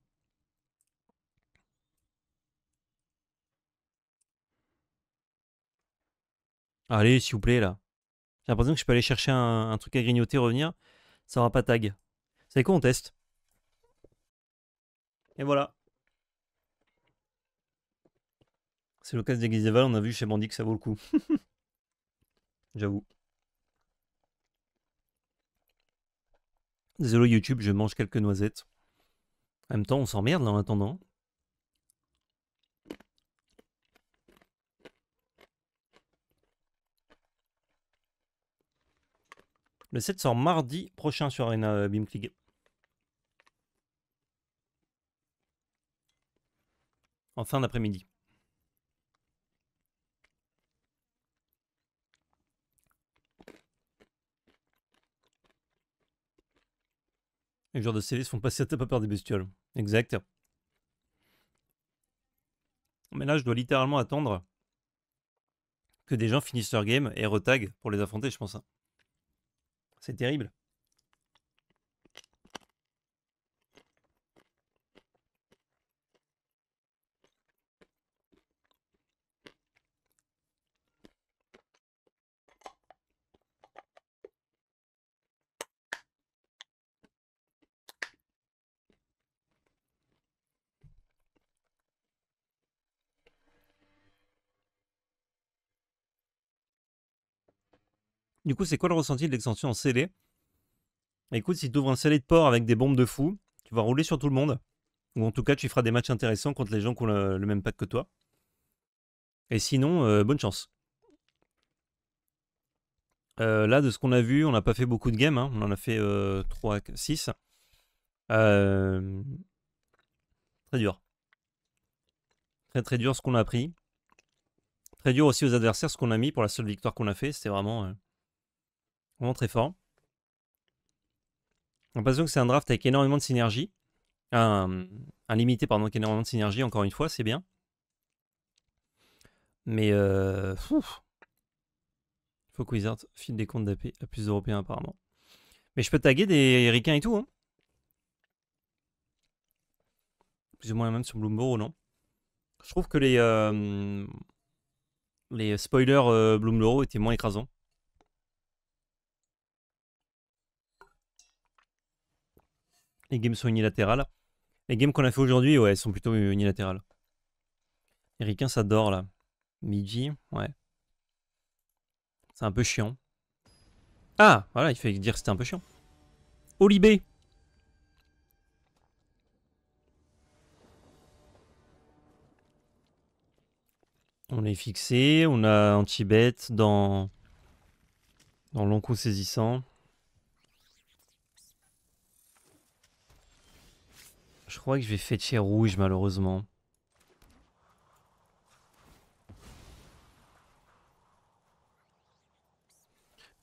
A: Ah, allez, s'il vous plaît, là. J'ai l'impression que je peux aller chercher un, truc à grignoter, revenir. Ça aura pas tag. C'est quoi, on teste Et voilà. C'est le cas des on a vu chez Bandit que ça vaut le coup. J'avoue. Désolé YouTube, je mange quelques noisettes. En même temps, on s'emmerde là en attendant. Le 7 sort mardi prochain sur Arena euh, Beamfig. En fin d'après-midi. Les joueurs de se font passer à tape à peur des bestioles. Exact. Mais là, je dois littéralement attendre que des gens finissent leur game et retaguent pour les affronter, je pense. Hein. C'est terrible. Du coup, c'est quoi le ressenti de l'extension en scellé Écoute, si tu ouvres un scellé de port avec des bombes de fou, tu vas rouler sur tout le monde. Ou en tout cas, tu feras des matchs intéressants contre les gens qui ont le, même pack que toi. Et sinon, euh, bonne chance. Euh, là, de ce qu'on a vu, on n'a pas fait beaucoup de games. Hein. On en a fait 3, euh, 6. Très dur. Très très dur ce qu'on a pris, Très dur aussi aux adversaires ce qu'on a mis pour la seule victoire qu'on a fait. C'était vraiment Vraiment très fort. J'ai l'impression que c'est un draft avec énormément de synergie. Un, limité, pardon, avec énormément de synergie, encore une fois, c'est bien. Mais. Euh, Faut que Wizard file des comptes d'AP à plus d'européens apparemment. Mais je peux taguer des ricains et tout. Hein. Plus ou moins même sur Bloomberg, non Je trouve que les. Euh, les spoilers euh, étaient moins écrasants. les games sont unilatérales. Les games qu'on a fait aujourd'hui, ouais, elles sont plutôt unilatérales. Les s'adore là. Midi, ouais. C'est un peu chiant. Ah, voilà, il fallait dire que c'était un peu chiant. Olibé On est fixé, on a anti-bête dans, dans saisissant. Je crois que je vais fetcher rouge malheureusement.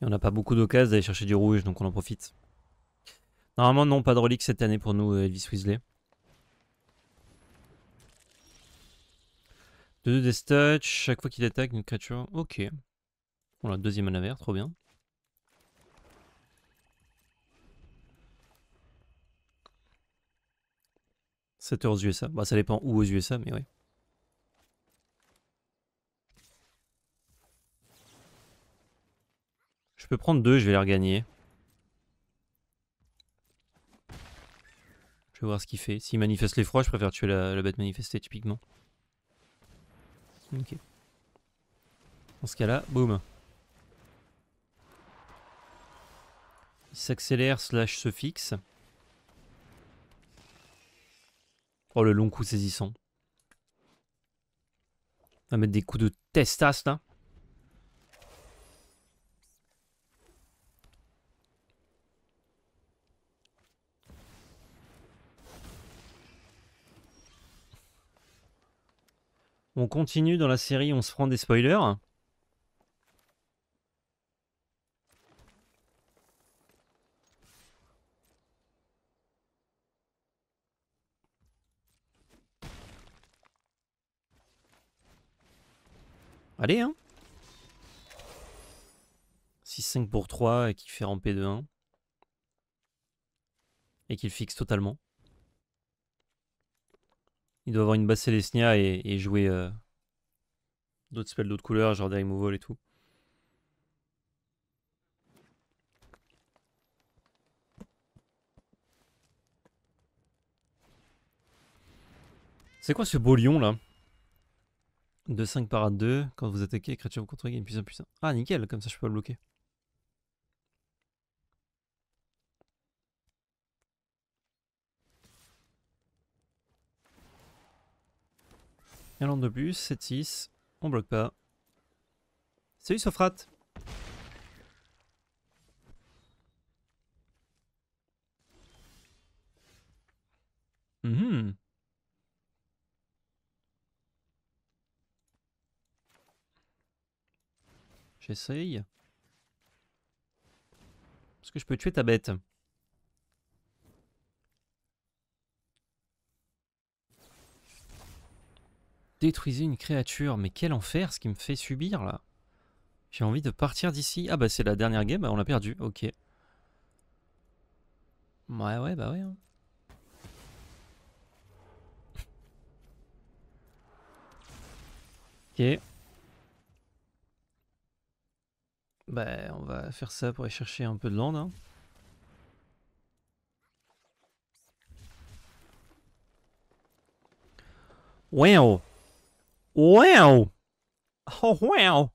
A: Et on n'a pas beaucoup d'occasions d'aller chercher du rouge, donc on en profite. Normalement, non, pas de relique cette année pour nous, Elvis Weasley. deux des chaque fois qu'il attaque une créature. Ok. Voilà deuxième à trop bien. 7 heures aux USA. Bah, ça dépend où aux USA, mais ouais. Je peux prendre deux, je vais les regagner. Je vais voir ce qu'il fait. S'il manifeste l'effroi, je préfère tuer la, la bête manifestée, typiquement. Ok. Dans ce cas-là, boum. Il s'accélère, slash se fixe. Oh, le long coup saisissant. On va mettre des coups de testas là. On continue dans la série, on se prend des spoilers. Allez, hein 6-5 pour 3 et qui fait ramper de 1. Et qu'il fixe totalement. Il doit avoir une basse Célestia et, jouer euh, d'autres spells d'autres couleurs, genre des removals et tout. C'est quoi ce beau lion là de 5 par 2. Quand vous attaquez, créature contre gagne plus 1 plus 1. Ah, nickel, comme ça je peux le bloquer. Un de plus, 7-6. On bloque pas. Salut Sophrate hum J'essaye. Est-ce que je peux tuer ta bête Détruisez une créature, mais quel enfer ce qui me fait subir là. J'ai envie de partir d'ici. Ah bah c'est la dernière game, bah, on l'a perdu, ok. Ouais ouais bah ouais. Hein. Ok. Bah, on va faire ça pour aller chercher un peu de land. Hein. Wow! Wow! Oh wow!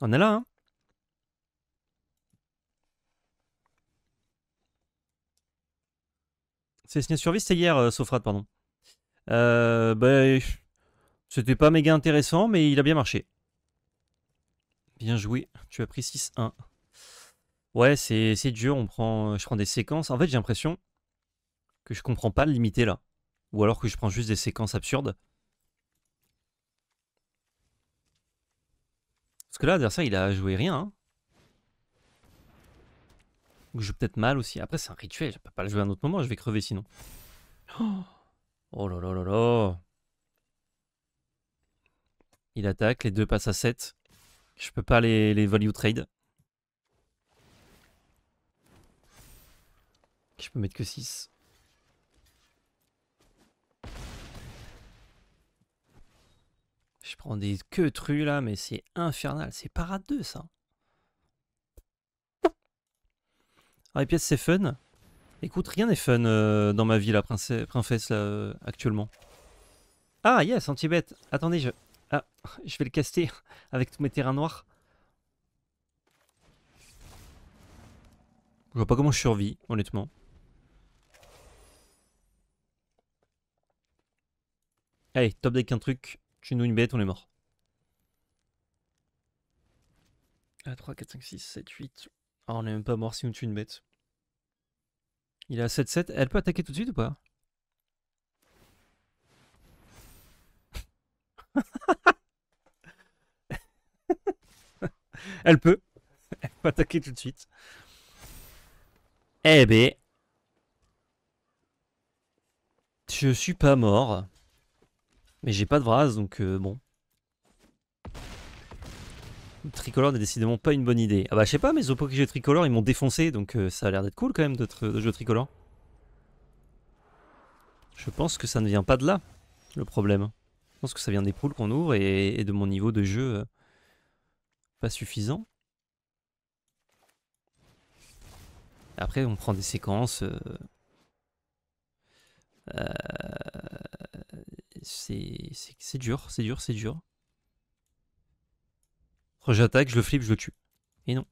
A: On est là, hein? C'est de survie, c'est hier, euh, pardon. Euh, bah, c'était pas méga intéressant, mais il a bien marché. Bien joué, tu as pris 6-1. Ouais, c'est dur, on prend, je prends des séquences. En fait, j'ai l'impression que je comprends pas le limité là. Ou alors que je prends juste des séquences absurdes. Parce que là, ça, il a joué rien. Hein. je joue peut-être mal aussi. Après, c'est un rituel, je peux pas le jouer à un autre moment, je vais crever sinon. oh là là là là il attaque, les deux passent à 7. Je peux pas les, les value trade. Je peux mettre que 6. Je prends des trues là, mais c'est infernal. C'est parade 2 ça. Ah, les pièces c'est fun. Écoute, rien n'est fun euh, dans ma vie, la princesse, princesse euh, actuellement. Ah, yes, anti-bête. Attendez, je, ah, je vais le caster avec tous mes terrains noirs. Je vois pas comment je survis, honnêtement. Allez, top deck un truc, tu nous une bête, on est mort. 3, 4, 5, 6, 7, 8. on est même pas mort si on tue une bête. Il a 7, 7. Elle peut attaquer tout de suite ou pas Elle peut. Elle peut attaquer tout de suite. Eh ben. Je suis pas mort. Mais j'ai pas de vase, donc euh, bon. tricolore n'est décidément pas une bonne idée. Ah bah je sais pas, mes oppos que j'ai tricolore, ils m'ont défoncé, donc euh, ça a l'air d'être cool quand même de, jouer tricolore. Je pense que ça ne vient pas de là, le problème. Je pense que ça vient des poules qu'on ouvre et, de mon niveau de jeu. Euh, pas suffisant. Après, on prend des séquences. Euh, euh, c'est dur, c'est dur, c'est dur. J'attaque, je le flippe, je le tue. Et non.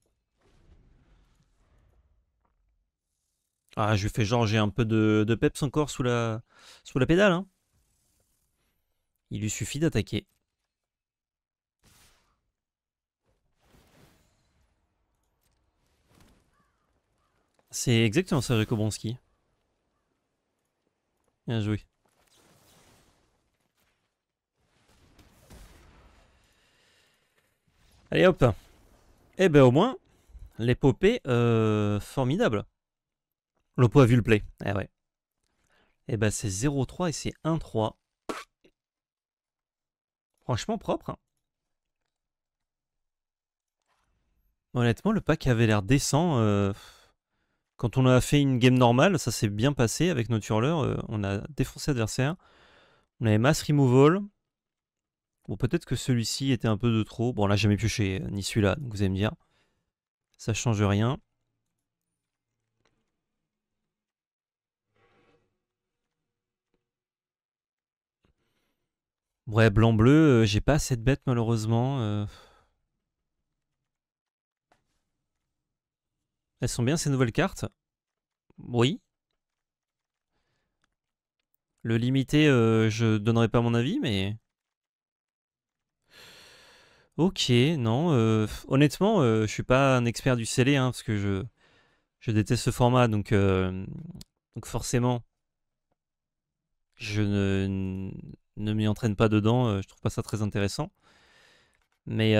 A: Ah, je fais genre, j'ai un peu de, peps encore sous la, sous la pédale. Hein. Il lui suffit d'attaquer. C'est exactement ça, avec Bien joué. Allez hop. Eh ben au moins, l'épopée, euh, formidable. L'Oppo a vu le play. Eh ouais. Eh ben c'est 0-3 et c'est 1-3. Franchement propre. Hein. Honnêtement, le pack avait l'air décent. Euh... Quand on a fait une game normale, ça s'est bien passé avec notre hurleur. Euh, on a défoncé l'adversaire. On avait mass removal. Bon, peut-être que celui-ci était un peu de trop. Bon, là, jamais pioché, euh, ni celui-là, vous allez me dire. Ça change rien. Ouais, blanc-bleu, euh, j'ai pas cette bête malheureusement. Elles sont bien ces nouvelles cartes Oui. Le limité, euh, je donnerai pas mon avis, mais... Ok, non. Euh, honnêtement, je euh, je suis pas un expert du scellé, hein, parce que je, je déteste ce format, euh, donc, forcément, je ne, ne m'y entraîne pas dedans, je trouve pas ça très intéressant. Mais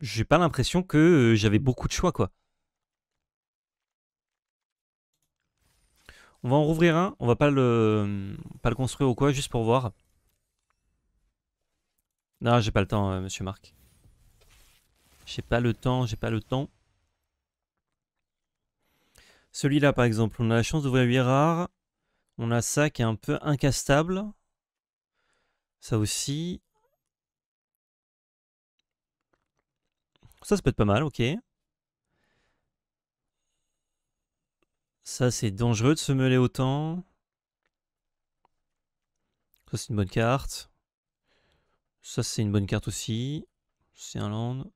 A: j'ai pas l'impression que euh, j'avais beaucoup de choix, quoi. On va en rouvrir un, on va pas le, pas le construire ou quoi, juste pour voir. Non, j'ai pas le temps, euh, monsieur Marc. J'ai pas le temps, j'ai pas le temps. Celui-là, par exemple, on a la chance d'ouvrir 8 rares. On a ça qui est un peu incastable. Ça aussi. Ça, ça peut être pas mal, ok. Ça, c'est dangereux de se mêler autant. Ça, c'est une bonne carte. Ça, c'est une bonne carte aussi. C'est un land.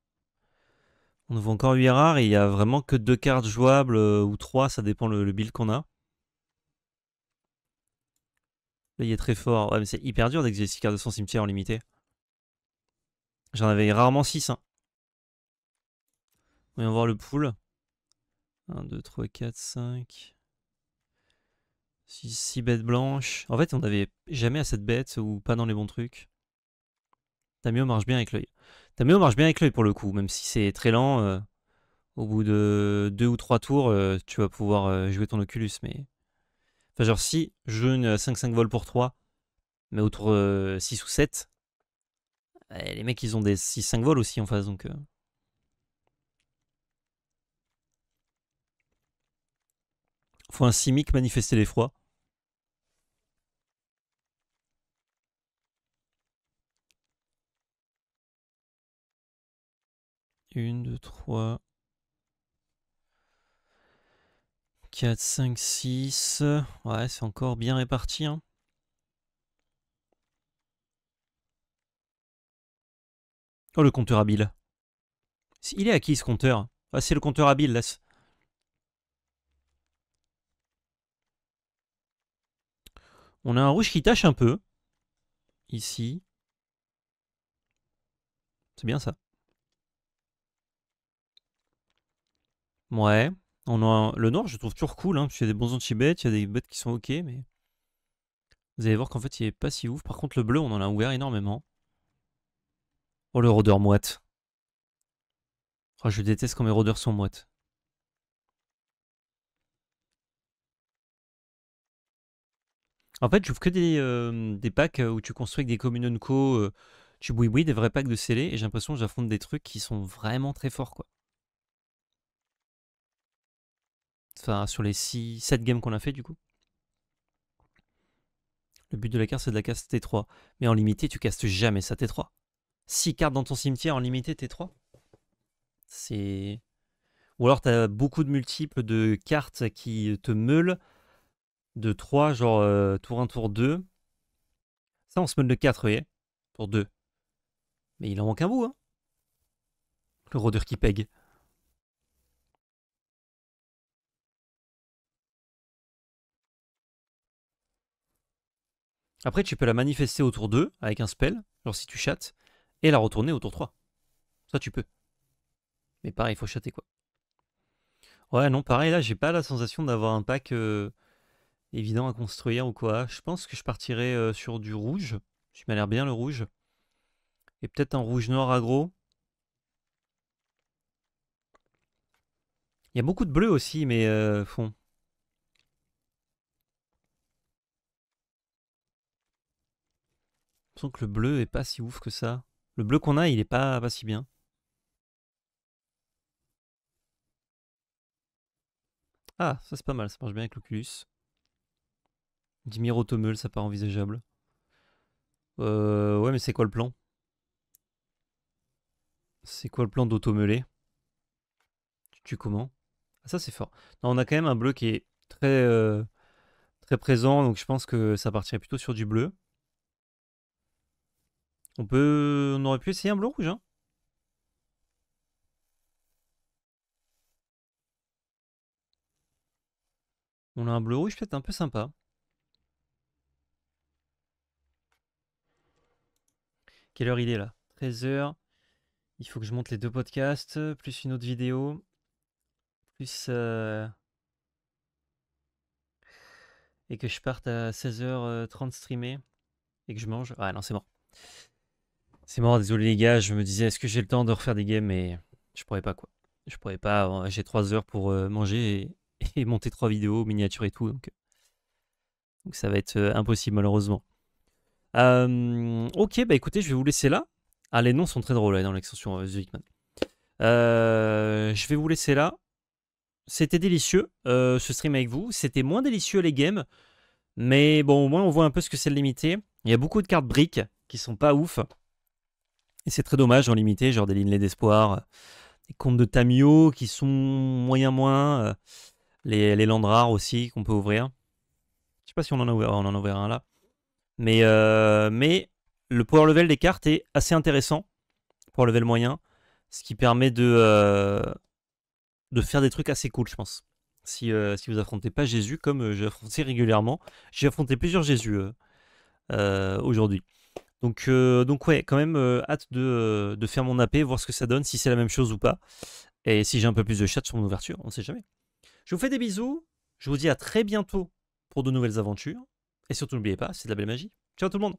A: On voit encore 8 rares et il n'y a vraiment que deux cartes jouables euh, ou trois, ça dépend le, le build qu'on a. Là, il est très fort. Ouais, mais c'est hyper dur d'exiler 6 cartes de son cimetière en limité. J'en avais rarement 6. Voyons voir le pool. 1, 2, 3, 4, 5. 6, 6 bêtes blanches. En fait, on n'avait jamais assez de bêtes ou pas dans les bons trucs. Tamio marche bien avec l'œil. Tamio marche bien avec l'œil pour le coup, même si c'est très lent. Euh, au bout de 2 ou 3 tours, euh, tu vas pouvoir euh, jouer ton Oculus. Mais... Enfin, genre, si je joue une 5-5 vol pour 3, mais autour 6 ou 7, eh, les mecs ils ont des 6-5 vols aussi en face. Donc, Faut un simic manifester l'effroi. 1, 2, 3... 4, 5, 6. Ouais, c'est encore bien réparti. Hein. Oh, le compteur habile. Il est à qui ce compteur ah, C'est le compteur habile, là. On a un rouge qui tâche un peu. Ici. C'est bien ça. Ouais. On a le noir, je le trouve toujours cool, hein, parce y a des bons anti-bêtes, il y a des bêtes qui sont ok, mais... Vous allez voir qu'en fait, il est pas si ouf. Par contre, le bleu, on en a ouvert énormément. Oh, le rôdeur moite. Oh, je déteste quand mes rôdeurs sont moites. En fait, j'ouvre que des, euh, des packs euh, où tu construis avec des communes co, euh, tu tu boui des vrais packs de scellés, et j'ai l'impression que j'affronte des trucs qui sont vraiment très forts, quoi. Enfin, sur les 6, 7 games qu'on a fait, du coup. Le but de la carte, c'est de la casse T3. Mais en limité, tu castes jamais ça T3. 6 cartes dans ton cimetière en limité T3. C'est... Ou alors, tu as beaucoup de multiples de cartes qui te meulent de 3, genre euh, tour 1, tour 2. Ça, on se met de 4, voyez Tour 2. Mais il en manque un bout, hein Le rôdeur qui pègue. Après, tu peux la manifester au tour 2 avec un spell, genre si tu chattes, et la retourner au tour 3. Ça, tu peux. Mais pareil, il faut chatter, quoi. Ouais, non, pareil, là, j'ai pas la sensation d'avoir un pack... Euh, évident à construire ou quoi. Je pense que je partirai euh, sur du rouge. Je m'a l'air bien le rouge. Et peut-être un rouge noir agro. Il y a beaucoup de bleu aussi, mais euh, fond. Je sens que le bleu est pas si ouf que ça. Le bleu qu'on a, il est pas, pas si bien. Ah, ça c'est pas mal, ça marche bien avec l'Oculus. Dimir Otomel, ça paraît envisageable. Euh, ouais, mais c'est quoi le plan C'est quoi le plan d'Automelé tu, tu comment ah, Ça, c'est fort. Non, on a quand même un bleu qui est très, euh, très présent, donc je pense que ça partirait plutôt sur du bleu. On peut, on aurait pu essayer un bleu rouge. Hein on a un bleu rouge peut-être un peu sympa. Quelle heure il est là 13h. Il faut que je monte les deux podcasts, plus une autre vidéo, plus... Euh, et que je parte à 16h30 streamer et que je mange. Ah non, c'est mort. C'est mort, désolé les gars, je me disais est-ce que j'ai le temps de refaire des games mais je pourrais pas quoi. Je pourrais pas, hein. j'ai 3 heures pour euh, manger et, monter trois vidéos, miniatures et tout. donc euh, ça va être impossible malheureusement. Euh, ok, bah écoutez, je vais vous laisser là. Ah, les noms sont très drôles dans l'extension euh, The euh, je vais vous laisser là. C'était délicieux ce stream avec vous. C'était moins délicieux les games. Mais bon, au moins on voit un peu ce que c'est le limité. Il y a beaucoup de cartes briques qui sont pas ouf. Et c'est très dommage en limité, genre des lignes d'espoir, des comptes de Tamio qui sont moyen moins, les, les landes rares aussi qu'on peut ouvrir. Je sais pas si on en a on en a ouvert un là. Mais, euh, mais le power level des cartes est assez intéressant, power level moyen, ce qui permet de, euh, de faire des trucs assez cool, je pense. Si, euh, si vous affrontez pas Jésus, comme j'ai affronté régulièrement, j'ai affronté plusieurs Jésus aujourd'hui. Donc, donc ouais, quand même hâte de, de, faire mon AP, voir ce que ça donne, si c'est la même chose ou pas. Et si j'ai un peu plus de chat sur mon ouverture, on ne sait jamais. Je vous fais des bisous, je vous dis à très bientôt pour de nouvelles aventures. Et surtout, n'oubliez pas, c'est de la belle magie. Ciao tout le monde